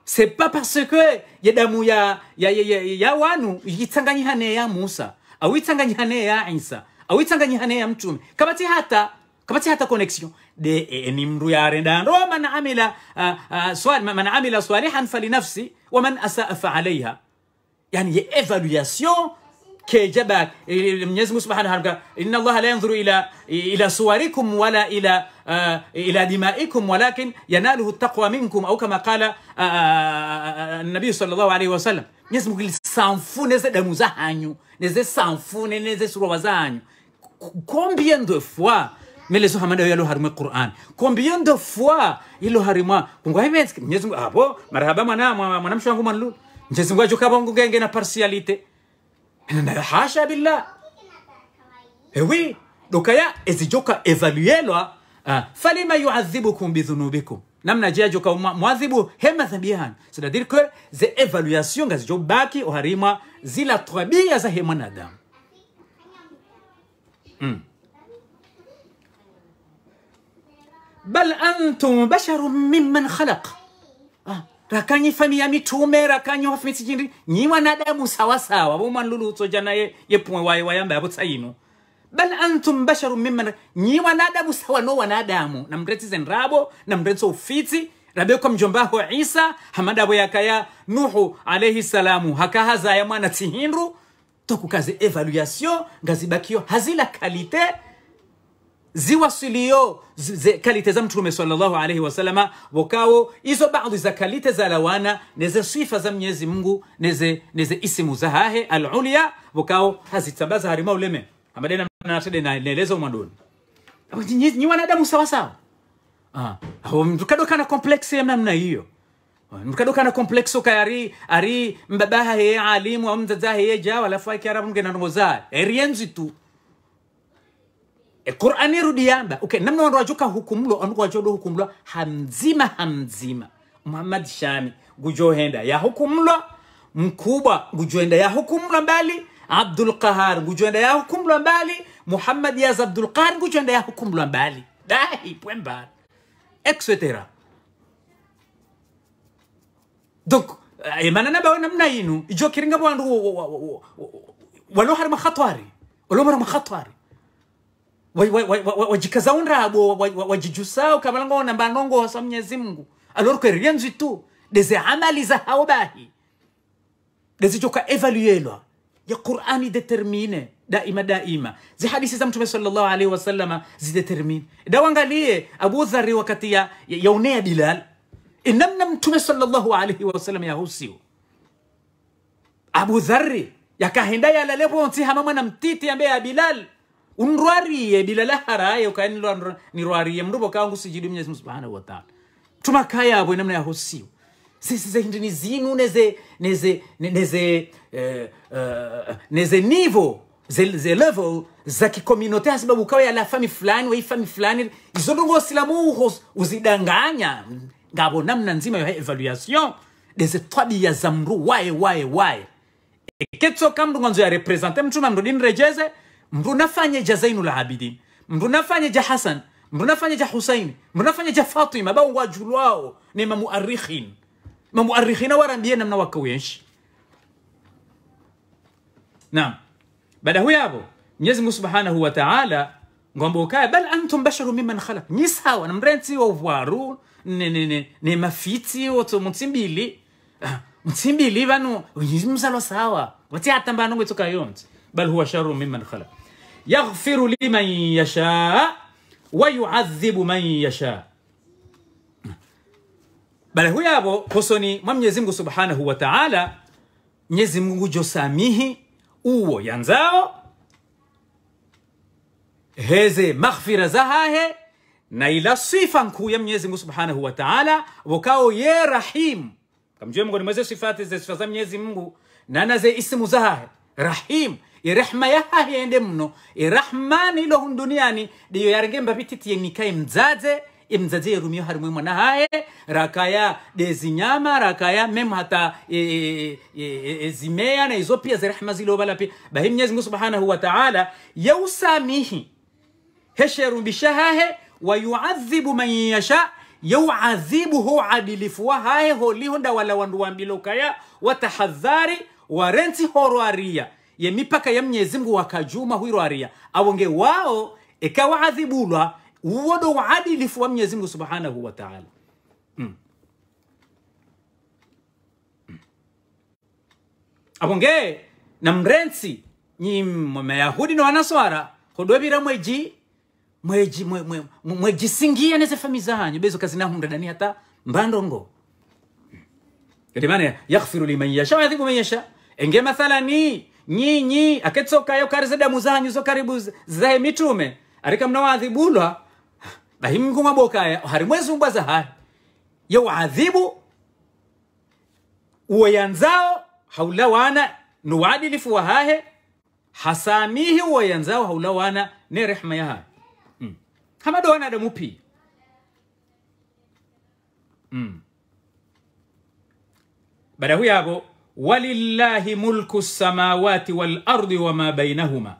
c'est pas parce que yedamu ya ya, ya, ya, ya wanu yitsanganyihane ya musa awitsanganya hane ya isa awitsanganya hane ya mtume kabati hata kabati hata connection de e, ni ya renda ndo man amila uh, uh, swali man amila salihan falinafsi wa man asaa fa alaiha yani ye evaluation كجبك ميز سبحانه وتعالى إن الله لا ينظر ila إلى صوركم ولا إلى آه إلى دمائكم ولكن يناله التقوى منكم أو كما قال آه آه النبي صلى الله عليه وسلم ميز مقل sanfune zedamu zahanyu neze sanfune neze za hanyu combien de fois mais les meleso hamadayo yalo harimwe quran combien de fois ilo harimwa kungwahimetske mnyezimungu abo marahaba mwana mwanamshi wangu mwanlulu mnyezimungu ajukabongu genge na partialite hasha billah ewi dokaya ezijoka evaluelwa ah, falima yuadhibukum bidhunubikum namna jia joka mwadhibu hema dhambi yanyu c'est-à-dire que ze evaluation nga zijobaki oharima zila tabia za he mwanadamu mm. bal antum basharun mimman khalaq ah, rakanyi famiya mitume rakanyi wafimitsi jindi nyi mwanadamu sawasawa vomwanlulutso jana ye, yepuwe waye wayamba yavutsayino bal antum basharu mimman nyi wanadamu sawa no wanadamu na namretize nrabo namretize ufiti kwa mjomba wa isa hamada hamadabo yakaya nuhu alayhi salamu hakahaza ya mwana tihinru tokukaze evaluation ngazibakio hazila kalite ziwasilio kalite za mtume sallallahu alaihi wasallama wokao izo baadhi za kalite za lawana neze sifa za mnyezi mungu neze neze isimu za hahe alulia wokao hazitabaza harima uleme hamadena na tede naeleza umaduni nyi, nyi wanadamu sawasawa ah, mtukadokana kompleksi ya namna hiyo ah, mkadokana complex ka ari ari mbabaha ye alimu au mzaza ye jawa alafu akiaramunge nanongoza erienzi tu e Qur'an irudi yamba okay namna wandu wajuka hukumlo andu wajodo hukumlo hamzima hamzima Muhammad Shami gujohenda ya hukumlo mkubwa gujohenda ya hukumlo mbali abdul qahar ngujonda yaho kumlwa mbali muhammad yaz abdul qahar ngujonda yaho kumlwa mbali dahi pwembar etc donc emanana eh, wana namna inu ijokiringa bwandu walohari makhatwari Walo olomara makhatwari Wajikaza unra wajikazawo nrabo wajijusawo kabalangona mbanongosa mwenyezi mungu alors que rien du tout des amali za hao bahi dezijoka evaluelwa ya qurani determine daima daima zi hadithi za mtume sallallahu alaihi wasalama zidetermine wangalie abu dhari wakati ya, ya, yaonea bilal inamna e, mtume sallallahu alaihi wasallam yahusiwa abu dhari yakahenda yalaleponsi mwana mtiti ambaye ya bilal unrwariye bilala haraye ukaenirwariye mrubo kangu sijidi mwenyezi mungu subhanahu wataala tumakayabwe namna yahusiwa sisi ni zinu neze neze neze eh, uh, eh, neze nivo ze, ze level za kikominote hasibabu ukawa yala fami fulani wai fami fulani izolongo osilamu uho uzidanganya ngabo namna nzima ya evaluation deze tabia za mru waye waye waye eketsoka mndu nganzo ya represente mtuma mndu dinrejeze mndu nafanye ja zainu la abidin mndu nafanye ja hasan mndu nafanye ja husaini mndu nafanye ja fatima bao wajulwao nema muarikhin ما مؤرخين ورا بينا من وكوينش نعم بدا هو يابو نيزم سبحانه وتعالى غومبوكا بل انتم بشر ممن خلق نيسا وانا مرنتي وفوارو ني ني ني ني مافيتي وتو مونتيمبيلي أه، مونتيمبيلي بانو نيزم سالو ساوا وتي اتمبانو غيتوكا يونت بل هو شر ممن خلق يغفر لمن يشاء ويعذب من يشاء bali huyavo posoni mwa mwenyezi mungu subhanahu wa taala mnyezi mungu josamihi uwo yanzao heze maghfira zahahe na ila sifa nkuu ya mwenyezi mungu subhanahu wa taala wakao ye rahim kamjue mngoni mweze sifati ze sifa za mwenyezi mungu nana ze isimu zahahe rahim irehma e yahahe ende mno irahmani e ilohun duniani diyo yarengemba vititiye nikaye mzaze imzaze yerumiyo harimo mwana hae rakaya dezi nyama rakaya mem hata e, e, e, e, zimeya na izo pia zirahma bala pia bahi mwenyezi mgu subhanahu wa taala ya usamihi heshe yausamihi hesherumbisha hahe wayuadhibu man yasha yauadhibuhu adilifu wa hae holi holihonda wala wandu wambilo wambilokaya watahadhari warenti horu aria ya mipaka ya mnyezi mgu wakajuma huiru aria awonge wao ikawa ekawaadhibulwa uodo uadilifu wa Mwenyezi Mungu Subhanahu wa Ta'ala. Mm. Mm. Abonge na mrenzi nyi mayahudi na wanaswara hodwevira mweji mweji mwe, mwe, mwe neze fami zanyu bezo kazinahunda dani hata mbandongo mm. mane yaghfiru liman yasha yadhibu man yasha enge mathalani nyinyi aketsokayo karize damu zanyu zo karibu zahe mitume arika mnawaadhibulwa bahimgu maboka aya hari mwezi mbaza ya yauadhibu uyanzao haula wana nuwadilifu wahahe hasamihi uyanzao haula wana ne rehma yaha mm. kama do wana damupi mm. badahu yabo walillahi mulku samawati walardi wama bainahuma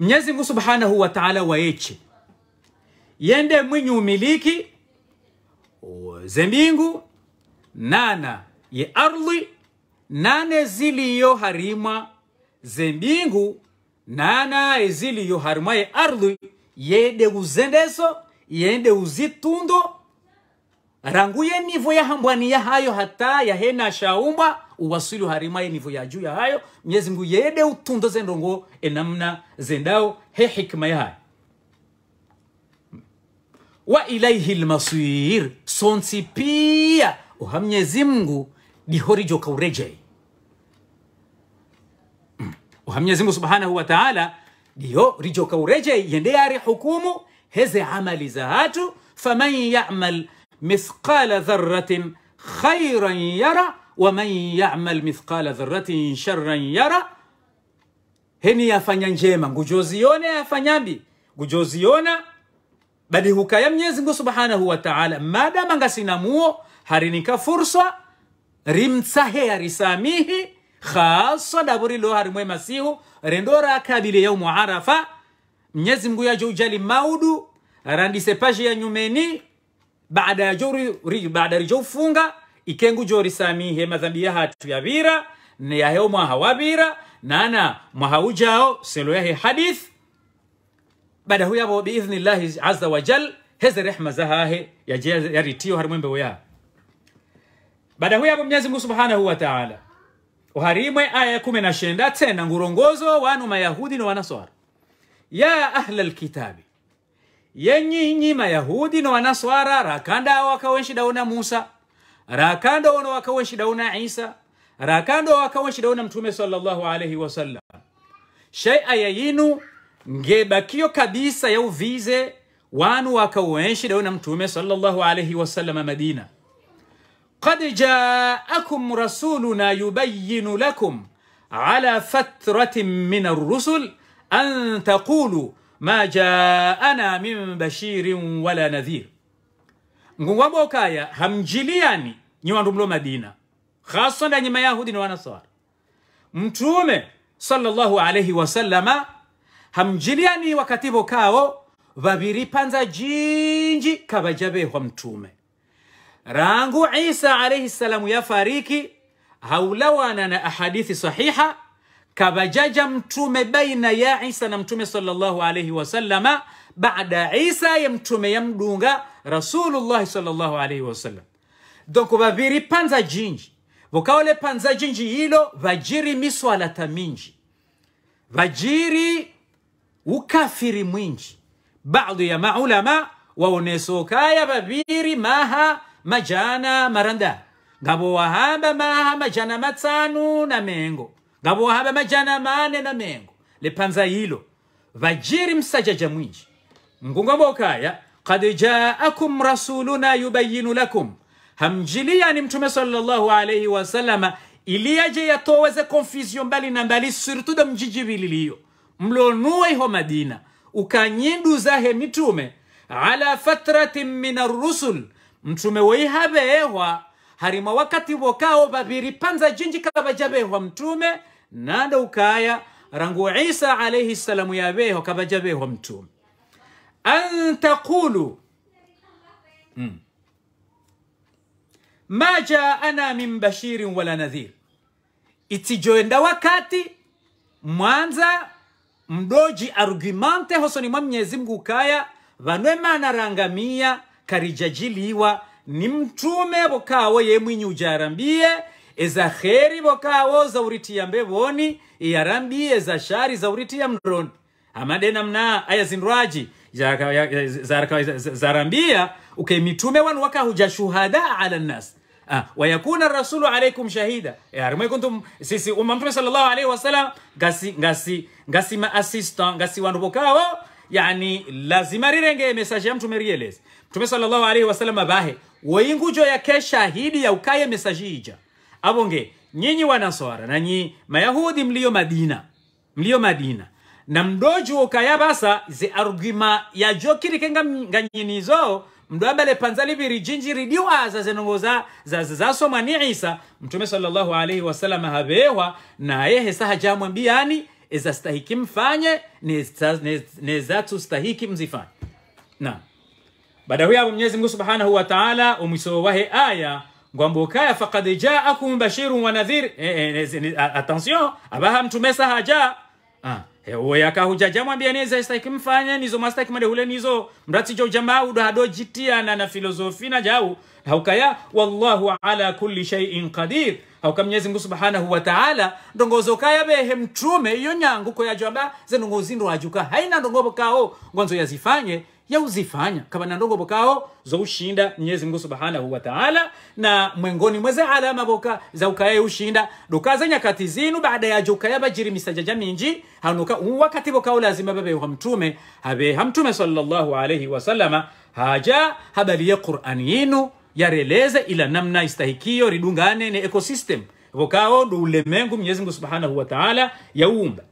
Mnyezi mungu subhanahu wataala waeche yende mwinyi umiliki zembingu nana ye ardhi nane ziliyo harimwa zembingu nana eziliyo harimwa ye ardhi yede uzendeso yende uzitundo ranguye nivo ya hayo hata hena shaumba uwasulu harima yenivo ya juu ya hayo mwenyezi mungu yede utundo zendongo enamna zendao he ya yahayo wa ilaihi lmasir sonsi pia oha mngu dihorijo kaurejei mm. oha mngu subhanahu wa taala diyo rijo kaurejei yende yari hukumu heze amali za hatu faman yamal mithqala dharatin khairan yara waman yamal mithqala dharatin sharran yara heni yafanya njema ngujoziona yafanyambi ngujoziona bali hukaya mnyezimngu subhanahu wa ta'ala madama ngasinamuo harinika fursa rimtsahe khaswa daburi lo harimwe masihu rendora kabile yaumu arafa mnyezimngu ya ujali maudu randi paji ya nyumeni baada ya jo baada ya ufunga ikengu jori risamihe madhambi ya hatu ya vira ne heo mwaha wavira nana mwahau jao selo ya hadith bada huyabo azza wa jal heze rehma zahahe yaritiyo hari mwembewo ya bada huyabo mwenyezi mungu subhanahu wa taala uharimwe aya ya kumi na shenda tena ngurongozo wanu mayahudi na wanaswara ya ahla alkitabi yenyi nyi mayahudi na wanaswara rakanda wakawenshidawona musa rakanda wono wakawenshidawona isa rakanda wakawenshidawona mtume sallallahu alaihi wasallam shay'a ayayinu ngebakio kabisa yauvize wanu dawe na mtume sallallahu alaihi wasallama madina qad jaakum rasuluna yubayinu lakum ala fatratin min ar-rusul an taqulu ma jaana min bashirin wala nadhir ngungwamba okaya hamjiliani nyi mlo madina khasonda nyi mayahudi na wanasara mtume sallallahu alaihi wasallama hamjiliani wakativo kawo vaviripanza jinji kavaja vehwa mtume rangu isa alaihi salamu yafariki haulawana na ahadithi sahiha kavajaja mtume baina ya isa na mtume sallallahu alaihi wasallama baada isa ya mtume yamdunga rasulullahi sallallahu alaihi wasallam donc vaviripanza jinji vokaole panza jinji hilo vajiri miswalata minji vajiri ukafiri mwinji baadhi ya maulama waonesokaya vaviri maha majana maranda ngavo wahamba maha majana matsanu na mengo ngavo wahamba majana mane na mengo lepanza hilo vajiri msajaja mwinji mgungambokaya kad jaakum rasuluna yubayinu lakum hamjiliyani mtume sallallahu alaihi wasallama iliyaje yatoweze confusion mbali na mbali surtout mjiji mjijivililiyo mlonuwe ho madina zahe mitume ala fatratin min arrusul mtume weihabehwa harima wakati wokao panza jinji kavajabehwa mtume nanda ukaya rangu isa alaihi salamu yabeho kavajabehwa mtume antakulu taqulu mm. ma jaana min bashirin wala nadhir itijoenda wakati mwanza mdoji argumente hosoni mwa mnyezi mngu kaya vanwe mana rangamia karijajiliwa ni mtume bokawo ye mwinyi ujarambie eza kheri vokawo ya mbevoni yarambie eza shari zauritiya mrondi amadena mna aya zindwaji zarambia uke mitume wanu waka hujashuhada ala nasi Ah, wayakuna rasulu alaikum shahida Ya, eh, rumai kuntum sisi uma mtume sallallahu alaihi wasallam gasi, gasi, gasi ma assistant gasi wandu bokawo yani lazima rirenge message ya mtume rieleze mtume sallallahu alaihi wasallam abahe woingujo yake shahidi ukaye message ija abonge nyinyi wanaswara nanyi mayahudi mlio madina mlio madina na mdoju ukaya basa ze arguma yajokirikenga nganyinizo mdwabale panzali viri jinji ridiwa za zazizasoma ni isa mtume sallallahu alaihi wasallam saha naye hesaha eza stahiki mfanye stahiki mzifanye na baada huyo hapo mwenyezi mungu subhanahu wa taala umwisowo wahe aya ngwambukaya fakad jaakum bashirun wa nadhir e, e, attention abaha mtume sahaja ah. Eh, hujaja mwambia neza bieneza istakimfanya nizo mastakimade hule nizo mrati jo jamaa udo hado jitiana na filozofi na jau haukaya wallahu ala kulli shay'in qadir hauka mnyezi mgu subhanahu wa ta'ala ndongozo kaya behe mtrume iyo nyangu ya jamba zenongozi ndo ajuka haina ndongobo kao ngonzo zifanye yauzifanya kama ndogo bokao za ushinda Mwenyezi mungu subhanahu wa taala na mwengoni mweze alama boka za ukae ushinda dokaze nyakati zinu baada ya joka ya bajiri misajaja minji hanuka wakati bokao lazima babe wa mtume habeha hamtume sallallahu alayhi wa sallama haja habali habaliye qurani yinu yareleze ila namna istahikio ridungane ne ecosystem vokao ndo ulemengu mwenyezi mungu subhanahu wa taala yaumba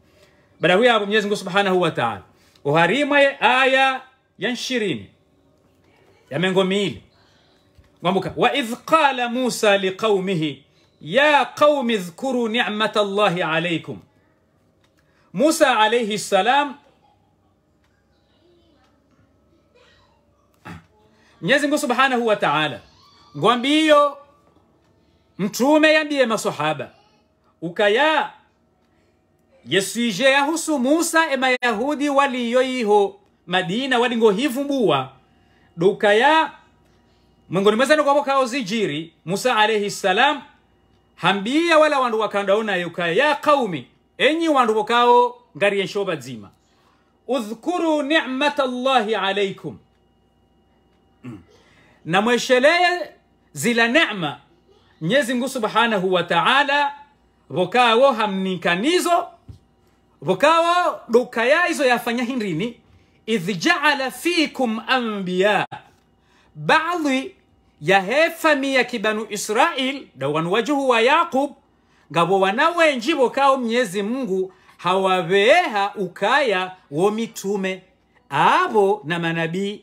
baada huyo mwenyezi mungu subhanahu wa taala uharima ya aya ya ishirini ya mengo miili ngwambuka wa idh qala musa liqaumihi ya qaumi dhkuru nimat llahi alaikum musa alaihi salam mwenyezi mungu subhanahu wa taala ngwambiyo mtume yambie masohaba ukaya yeswije yahusu musa emayahudi waliyoyiho madina wadingo hivumbuwa dukaya mwingoni mwezanu kwapo kaozijiri musa alayhi salam hambia wala wandu wakandaona yuka ya qaumi enyi wandu wokao ngari yenshoba zima udhkuru nimata llahi na namwesheleye zila ni'ma nyezi mngu subhanahu wa taala vokawo hamnikanizo vokawo dukaya izo yafanya hindrini idh jaala fikum anbiya, baadhi ya hefami ya kibanu Israil dawan wajuhu wa Yaqub ngabo wanawenji bokawo Mnyezi Mungu hawabeha ukaya wo mitume abo na manabii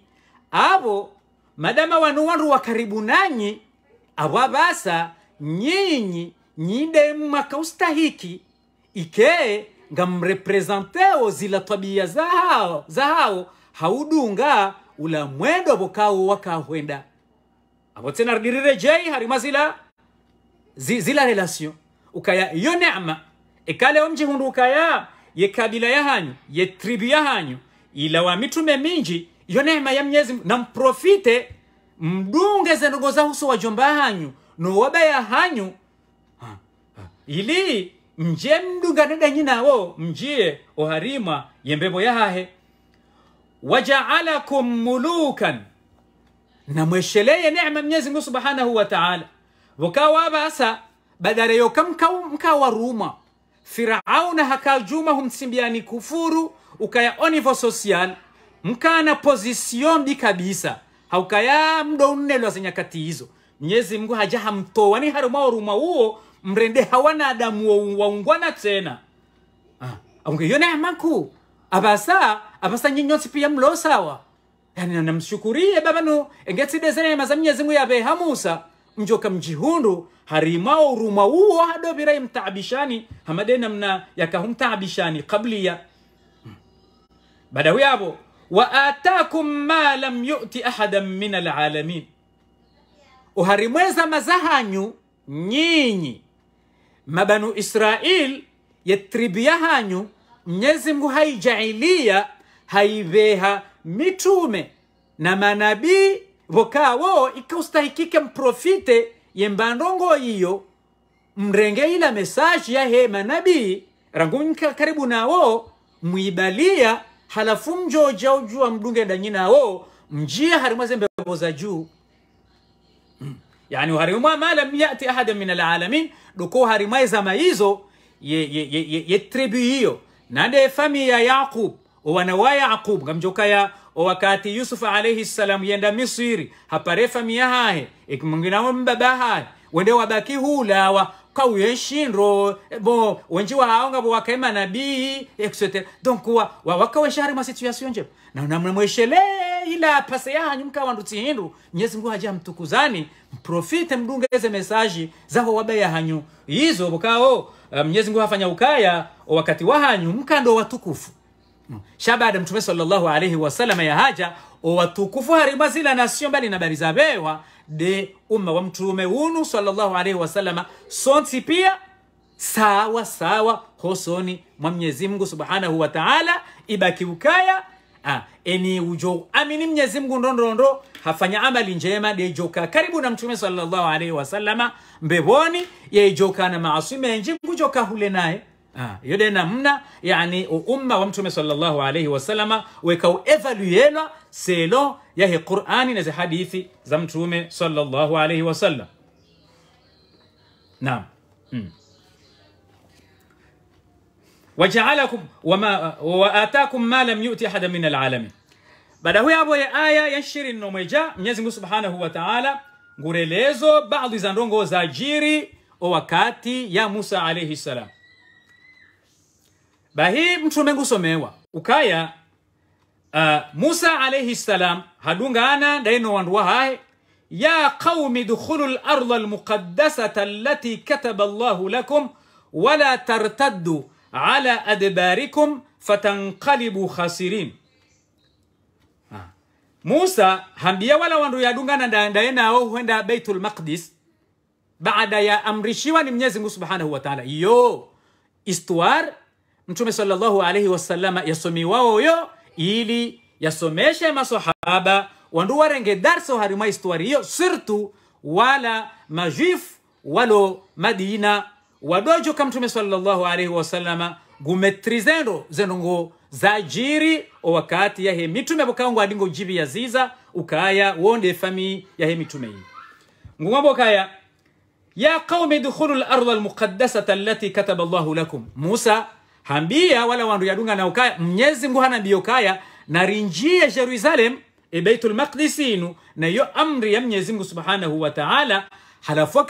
abo madama wanuwandu wa karibu nanyi abwa nyinyi nyidemu makaustahiki ikee ngamreprezanteo zila tabia zahao, zahao haudunga ula mwendo bokao wakahwenda abo tena ridirirejei harima zila zila relation ukaya iyo ekale omji hundu ukaya ye kabila yahanyu ye tribu yahanyu ila wa mitume minji iyo neema ya mnyezi na mprofite mdunge zendogo zahuso wajomba hanyu nowabaya hanyu ha, ha. ili nje mdunganaganye nawo mjiye oharima yembebo yahahe wajaalakum mulukan namwesheleye nema mnyezi ngu subhanahu wataala vokawa vasa badara yoka mkawaruma firauna hakajuma humsimbiani kufuru ukaya onivo social mkana posision bi kabisa haukaya mdo unelwa zenyakati hizo mnyezi mngu haja ni haruma waruma uo mrende hawana adamu waungwana tsena ah. aungeyona abasa apasa apasa pia piya mlosawa yani namshukurie babanu engetsibezena yama za mnyezimngu yavehamusa mjoka mjihundu harimao uruma uwo hadovirai mtaabishani hamadena mna yakahu mtaabishani qabliya hmm. badahu yavo waatakum ma lam yuti ahadan min alalamin uharimweza mazahanyu nyinyi mabanu israil yetribia hanyu mnyezi mgu haijailia haiveha mitume na manabii vokawo ikaustahikike mprofite yembandongo iyo mrenge ila mesaji yahe manabii rangunyika karibu nawo mwibalia halafu mjoja ujua mdunge danyi nawo mjia za juu yani uharima ma lam yati ahadan min alalamin doko harimai zama hizo yetribu ye, ye, ye, hiyo nande famia ya yaqub owana wa yaqub gamjokaya owakati yusuf alaihi salam yenda misiri hapare refa ya hahe mbaba hai wende wabaki hulawa kawiye nshindro bo wenji aonga bo wakaema nabii etc donc wa wakaweshare mwa situation je na namweshele ila pase mka wandu tihindu nyezi mgu haja mtukuzani mprofite mdungeze mesaji zaho wabaya hanyu hizo bukao mnyezi mgu hafanya ukaya wakati wa mka mkando watukufu sha baada mtume sallallahu alaihi wasallam ya haja watukufu harimwazila nasio mbali na bari bewa de umma wa mtume unu sallallahu alaihi wasallam sonti pia sawa sawa hosoni mwa mwenyezi mungu subhanahu wa taala ibaki ukaya ah, eni ujo amini mwenyezi mungu ndondondo hafanya amali njema de joka karibu na mtume sallallahu alaihi wasallama mbeboni ye joka na maasi menji kujoka hule naye Ah, iyo dena yani umma wa mtume sallallahu alayhi wasallama wekau evaluelwa selo ya yahe qurani na hadithi za mtume sallallahu alayhi wasallam naam mm. wajaalakum wa atakum ma lam yuti ahada min alalamin baada huyo hapo ya aya ya 20 nomweja Mwenyezi Mungu Subhanahu wa Ta'ala ngurelezo baadhi za ndongo za jiri wakati ya Musa alayhi salam bahi mtume ngusomewa ukaya uh, musa alayhi salam hadungana daino wanduwa haye يا قوم ادخلوا الأرض المقدسة التي كتب الله لكم ولا ترتدوا على أدباركم فتنقلبوا خاسرين موسى هنبيا ولا وانرو يدونغانا daina au huenda Baitul Maqdis baada ya amrishiwa ni mnyezi Mungu Subhanahu wa Ta'ala. yo istuar mtume sallallahu alaihi wasallama yasomiwawo yo ili yasomeshe masahaba wandu warenge darso harima istwari yo sirtu wala majif walo madina wadojo ka mtume sallallahu alayhi wasallama gumetrizendo zenongo zajiri wakati yahe mitume bukango adingo jibi yaziza ukaya wonde fami yahe mitume yi ngumabo kaya ya qaumi dukhulu al-ardh al-muqaddasata allati kataba Allahu lakum Musa hambia wala wandu yadunga ukaya mnyezi mngu hana biyokaya narinjie jerusalem ebeitul maqdisi inu nayo amri ya mnyezi mngu subhanahu wa ta'ala halafu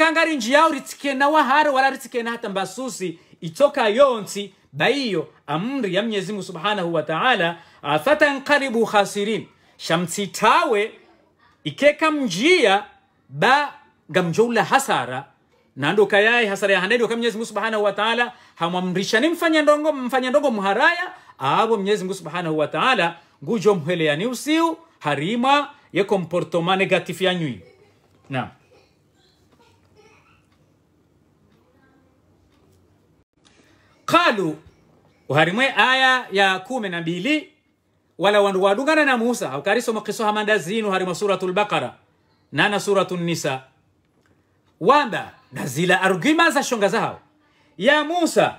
yao ritike na wahara wala na hata mbasusi itoka yonsi baiyo amri ya mnyezi mngu subhanahu wa ta'ala nkaribu khasirin shamtsitawe ikeka mjia ba ngamjoula hasara na ndo kayaye hasara yahanedi oka mwenyezi mungu subhanahu wataala hamwamrishani mfanya ndongo mfanya ndongo muharaya abo mwenyezi mungu subhanahu wataala ngujo mhweleyani usiu harima ye comportement negatif yanyui na qalu uharimwe aya ya kumi na mbili wala wandu wadungana na musa haukarisoma kiso hamanda zinu harima suratu lbaqara nana suratu nisa wamba na zila arguma za shonga zao ya musa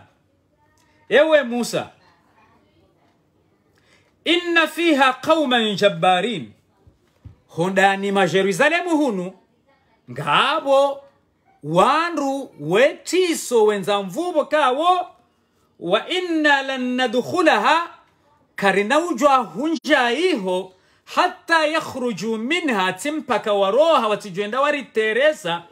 ewe musa inna fiha qauman jabbarin hundani majerusalemu hunu ngabo wandu wetiso wenza mvubo kawo wa inna lan nadkhulaha hunja iho hata yakhruju minha timpaka waroha watijwenda wariteresa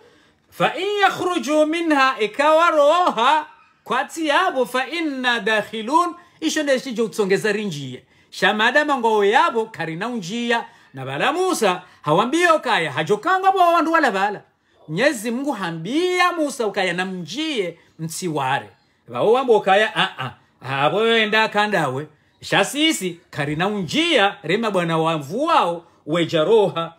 fa in yakhruju minha ikawa roha kwatsi yavo fa inna dakhilun isho ndechije kutsongeza rinjiye shamadama ngowo yavo karina unjiya na bala musa hawambiye ukaya hajokanga bo wandu wala bala nyezi mungu hambiya musa ukaya na namjie mtsiware vawo wambo ukaya aa ah, ah, abo enda kandawe shasisi karina unjiya rema bwana wamvuwao wejaroha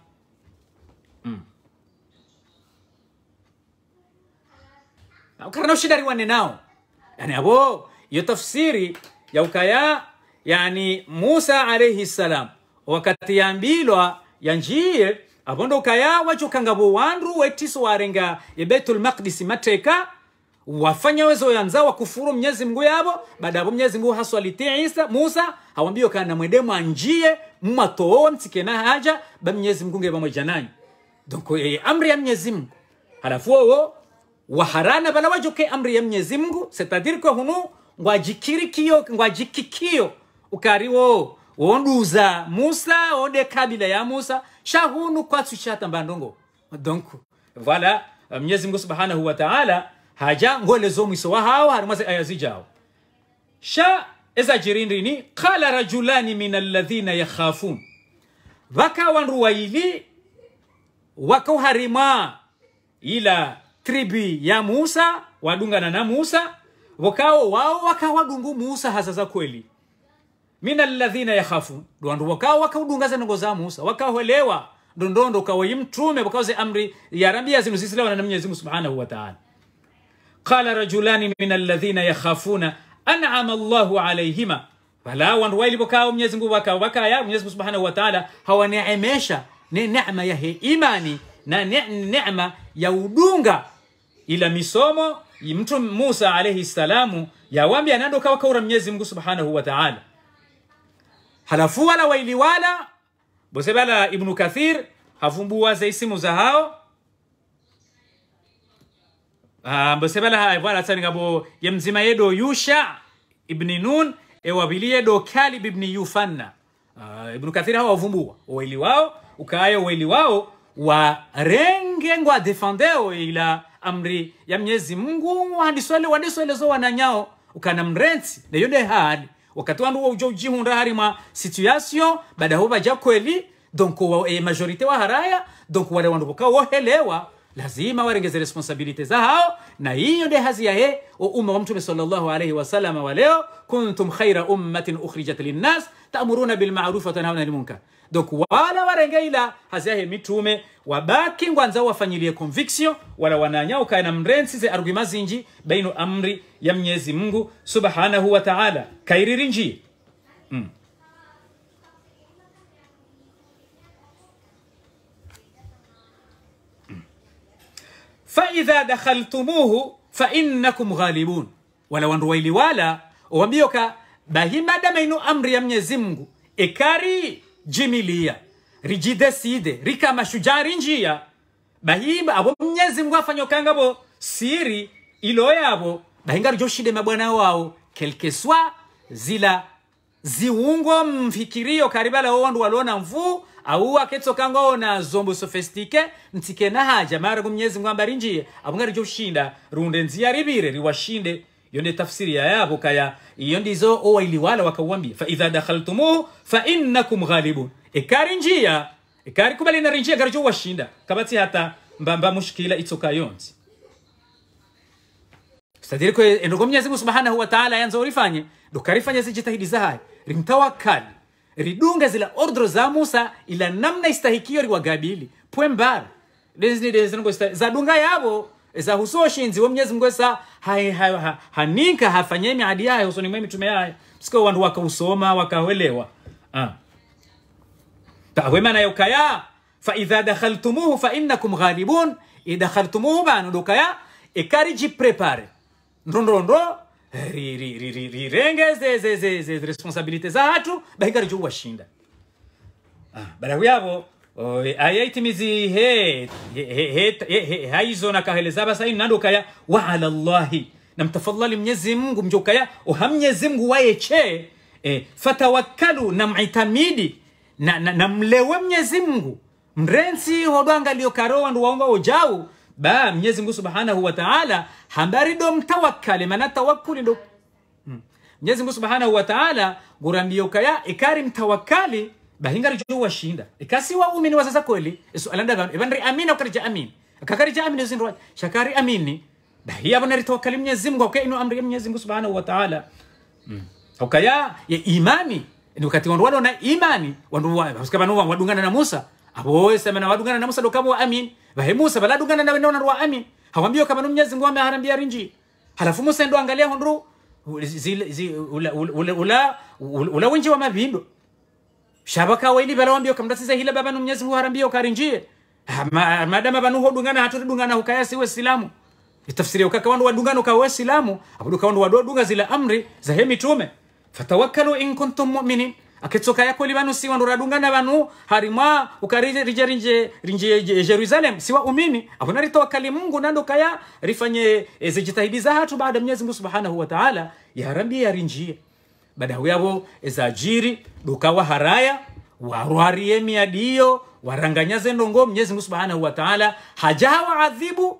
karena ushindani wane nao yani abo iyo tafsiri ya ukaya yani musa alayhi salam wakati yambilwa yanjiye abondo ukaya wacho wacukangabo wandu wetiso warenga ebetul maqdis mateka wafanya wezo yanza kufuru mnyezi mngu yabo badabo mnyezi mngu haso alitie isa musa hawambio kana mwedemu anjie mtike na haja ba mnyezi mngu ngebamwejananyi donc eh, amri ya mnyezi mngu halafu owo waharana wajoke amri ya Mwenyezi Mungu setadiri kwa hunu ngwajikiri kio ngwajikikio ukariwo wonduza musa ode kabila ya musa shahunu kwa tushata mbandongo donc voilà Mwenyezi Mungu subhanahu wa taala haja ngole ngolezo mwiso wahawo harimaze aya zijao sha ni qala rajulani min alladhina yakhafun waka vakawanruwaili wakauharima ila tribu ya Musa wadungana na Musa wakao wao wakawadungu Musa hasa za kweli mina alladhina yakhafu ndo wandu wakao wakaudungaza nongo za Musa wakahwelewa ndondondo kawayi mtume wakaoze amri ya rabia yazinu zisilewana na Mwenyezi Mungu Subhanahu wa Ta'ala qala rajulani min alladhina yakhafuna an'ama Allahu alayhima wala wandu waili wakao Mwenyezi Mungu wakao wakaya Mwenyezi Mungu Subhanahu wa Ta'ala hawaneemesha ni neema ya imani na neema ya udunga ila misomo mtu Musa alayhi salamu yawambia nando kawa kaura Mwenyezi Mungu Subhanahu wa Ta'ala halafu wala waili wala bosebala Ibn Kathir havumbua za isimu za hao uh, ah, bosebala ha wala tani tsani yemzima yedo Yusha ibn Nun ewabili yedo Kalib ibn Yufanna ah, Ibn Kathir hao wavumbua waili wao ukaayo waili wao warenge ngwa defendeo ila amri ya Mwenyezi mungu wandiswele wandiswelezo wananyao ukana na yode hadi wakati wandu wauja ujihunda harima situation badaho baja kweli donc wa, e, majorite waharaya donc wale wandu wohelewa lazima warengeze responsabilite za hao na hiyo ndio hazi yahe umma wa mtume salllahu alaihi wasalama wa leo kuntum khaira ummatin ukhrijat linnas tamuruna bilmarufi watanhauna lmunkar donc wala warengeila hazi yahe mitume wabaki ngwanza wafanyilie conviction wala wananyauka na ze arguma zinji bainu amri ya mnyezi mungu subhanahu wa taala kaiririji mm. faidha dakhaltumuhu fainnakum ghalibun wala wandu wala owambioka bahimada inu amri ya Mwenyezi Mungu ekari jimilia rijideside rika mashujari njia bahimba abo Mwenyezi Mungu afanyo kangabo siri ilo yabo bahinga rijoshide mabwana wao kelkeswa zila ziungo mfikirio karibala wo wandu walona mvuu auwa ketso kangoona zombo sofistike mtike na haja mara kumnyezi mwamba rinjiye abungari shinda runde nzia ribire riwashinde iyo tafsiri ya yabo kaya iyo ndizo owailiwala wakawambi fa idha dakhaltumu fa innakum ghalibun ikari njiya ikari na rinjiya garjo washinda kabati hata mbamba mushkila itsoka yonzi sadiriko endogomyezi subhanahu wa taala yanzo orifanye dokarifanye zijitahidi zahai rimtawakali ridunga zila ordro za musa ila namna istahikio riwagabili pwembara zadunga yavo zahusu oshinzi wo mnyezi mngu esa haninka hafanye miadi yayo usoni mwe mitume yayo msiko wandu wakausoma wakawelewa ah. tahwemana yokaya faidha dakhaltumuhu innakum ghalibun idakhaltumuhu banu dokaya ekari jiprepare ndrondrondo rirenge ziresponsabilite zathu bahigari gyokubashinda ah, barakuyabo ayaitimizi haizona kaheleza basaini nandokaya wa ala na mtafadhali mnyezi mungu mjokaya oha mnyezi mungu wayeche eh, fatawakalu na, na, na mlewe mnyezi mungu mrensi hodwangalio ndu waonga ojau ba mwenyezi mungu subhanahu wa Ta'ala hambari do mtawakkale maana tawakkuli ndo hmm. mwenyezi mungu subhanahu wa Ta'ala wataala kaya ikari mtawakkali bahinga bahingarijo washinda ikasi wa umini wa sasa kweli isualanda ivanri amina ukarija amini akakarija amini zindwa shakari amini bahia bonari ritawakkali mwenyezi mungu kwa inu amri ya mwenyezi mungu subhanahu wa Ta'ala mm. ukaya ya imani wakati wandu walo na imani wandu wa, wadungana na musa abo bose banabadungana na musa wa amin vahe musa baladungana na nona rwa amin hawambio kama numnyazi ngwame harambia rinji halafu musa ndo angalia hundru ula, ula, ula, ula winji wa mavindo shabaka waili balawambio kamdasiza hila baba numnyazi ngu harambia ukarinjie Ma, madama banuho dungana haturi dungana hukaya siwe silamu itafsiri ukaka wandu wadungana ukawe silamu abuduka wandu wadunga zila amri za he mitume fatawakkalu in mu'minin akitsoka yako vanu siwa ndoradungana vanu harimwa rije rinje rinje jerusalem siwa umini avona ritawakali mungu nando kaya rifanye eh, zijitahidi za hatu baada mwenyezi mungu subhanahu wa taala ya yarambie yarinjie baada huyavo ezajiri eh, dukawa haraya warwarie miadiyo waranganyaze ndongo mwenyezi mungu subhanahu wa taala hajawa adhibu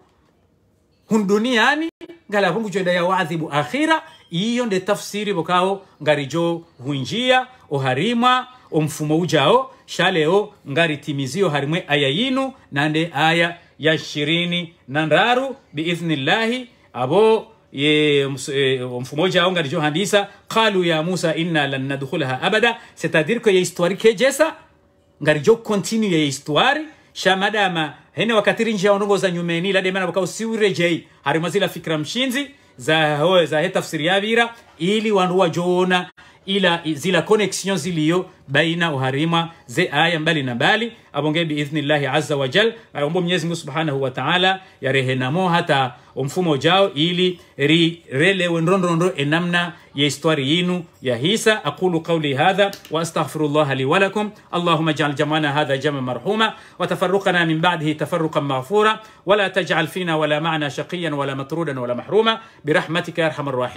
hun duniani ngala pungu joda ya waadhibu akhira iyo nde tafsiri bokao ngarijo huinjia oharimwa omfumo ujao shaleo ngari timizio harimwe aya yinu nande aya ya shirini na ndaru biidhnillahi abo ye, e, omfumo ujao ngari jo handisa qalu ya musa inna lan nadkhulaha abada c'est-à-dire que ye histoire ngari jo continue ye histoire shamadama hene wakati wakatiri onongo za nyumeni lade mana wakao siurejei harimazila fikra mshinzi za, za he tafsiri yavira ili wandu jona Il a, il a connexion a baina uharima ze aya mbali na mbali bi biidhnillahi azza wa jal aombo mwenyezi mungu subhanahu wa ta'ala wataala yarehenamo hata umfumo jao ili ri, rele nrondrondo enamna ya istwari yinu ya hisa aqulu qauli hadha واستغفر الله لي ولكم اللهم اجعل جمعنا هذا جمع مرحوما وتفرقنا من بعده تفرقا مغفورا ولا تجعل فينا ولا معنا شقيا ولا arhamar rahimin محروما برحمتك bil ilm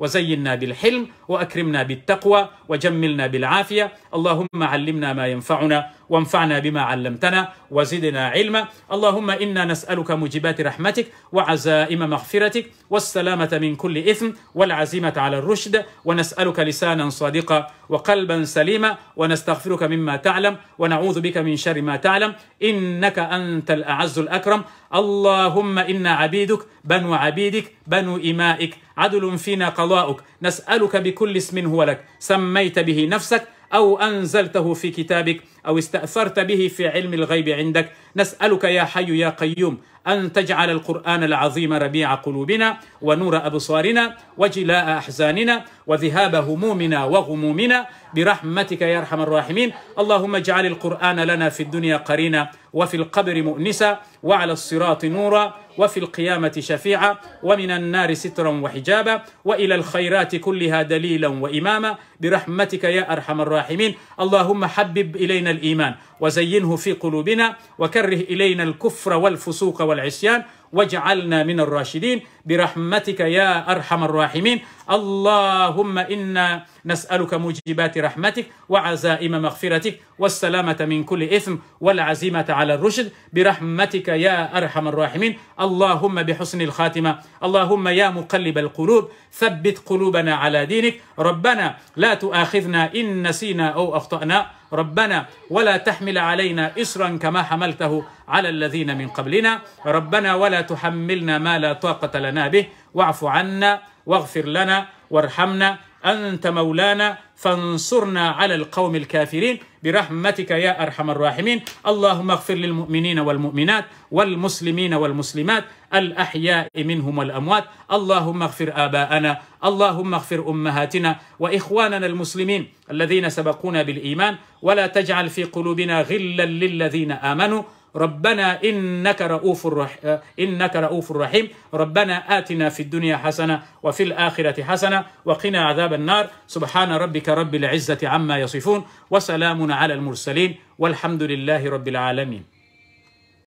wa اللهم bil hilm wa akrimna واكرمنا taqwa وجملنا بالعافية اللهم علمنا ما ينفعنا وانفعنا بما علمتنا وزدنا علما اللهم إنا نسألك موجبات رحمتك وعزائم مغفرتك والسلامة من كل إثم والعزيمة على الرشد ونسألك لسانا صادقا وقلبا سليما ونستغفرك مما تعلم ونعوذ بك من شر ما تعلم إنك أنت الأعز الأكرم اللهم إنا عبيدك بنو عبيدك بنو إمائك عدل فينا قضاؤك نسألك بكل اسم هو لك سميت به نفسك أو أنزلته في كتابك أو استأثرت به في علم الغيب عندك نسألك يا حي يا قيوم أن تجعل القرآن العظيم ربيع قلوبنا ونور أبصارنا وجلاء أحزاننا وذهاب همومنا وغمومنا برحمتك يا أرحم الراحمين اللهم اجعل القرآن لنا في الدنيا قرينا وفي القبر مؤنسا وعلى الصراط نورا وفي القيامة شفيعا ومن النار سترا وحجابا وإلى الخيرات كلها دليلا وإماما برحمتك يا أرحم الراحمين اللهم حبب إلينا الإيمان وزينه في قلوبنا وكره إلينا الكفر والفسوق والعصيان واجعلنا من الراشدين برحمتك يا أرحم الراحمين اللهم إنا نسألك موجبات رحمتك وعزائم مغفرتك والسلامة من كل إثم والعزيمة على الرشد برحمتك يا أرحم الراحمين اللهم بحسن الخاتمة اللهم يا مقلب القلوب ثبت قلوبنا على دينك ربنا لا تؤاخذنا إن نسينا أو أخطأنا ربنا ولا تحمل علينا إسرا كما حملته على الذين من قبلنا ربنا ولا تحملنا ما لا طاقة لنا به واعف عنا واغفر لنا وارحمنا أنت مولانا فانصرنا على القوم الكافرين برحمتك يا أرحم الراحمين اللهم اغفر للمؤمنين والمؤمنات والمسلمين والمسلمات الأحياء منهم والأموات اللهم اغفر آباءنا اللهم اغفر أمهاتنا وإخواننا المسلمين الذين سبقونا بالإيمان ولا تجعل في قلوبنا غلا للذين آمنوا ربنا إنك رؤوف آه، إنك رؤوف رحيم ربنا آتنا في الدنيا حسنة وفي الآخرة حسنة وقنا عذاب النار سبحان ربك رب العزة عما يصفون وسلام على المرسلين والحمد لله رب العالمين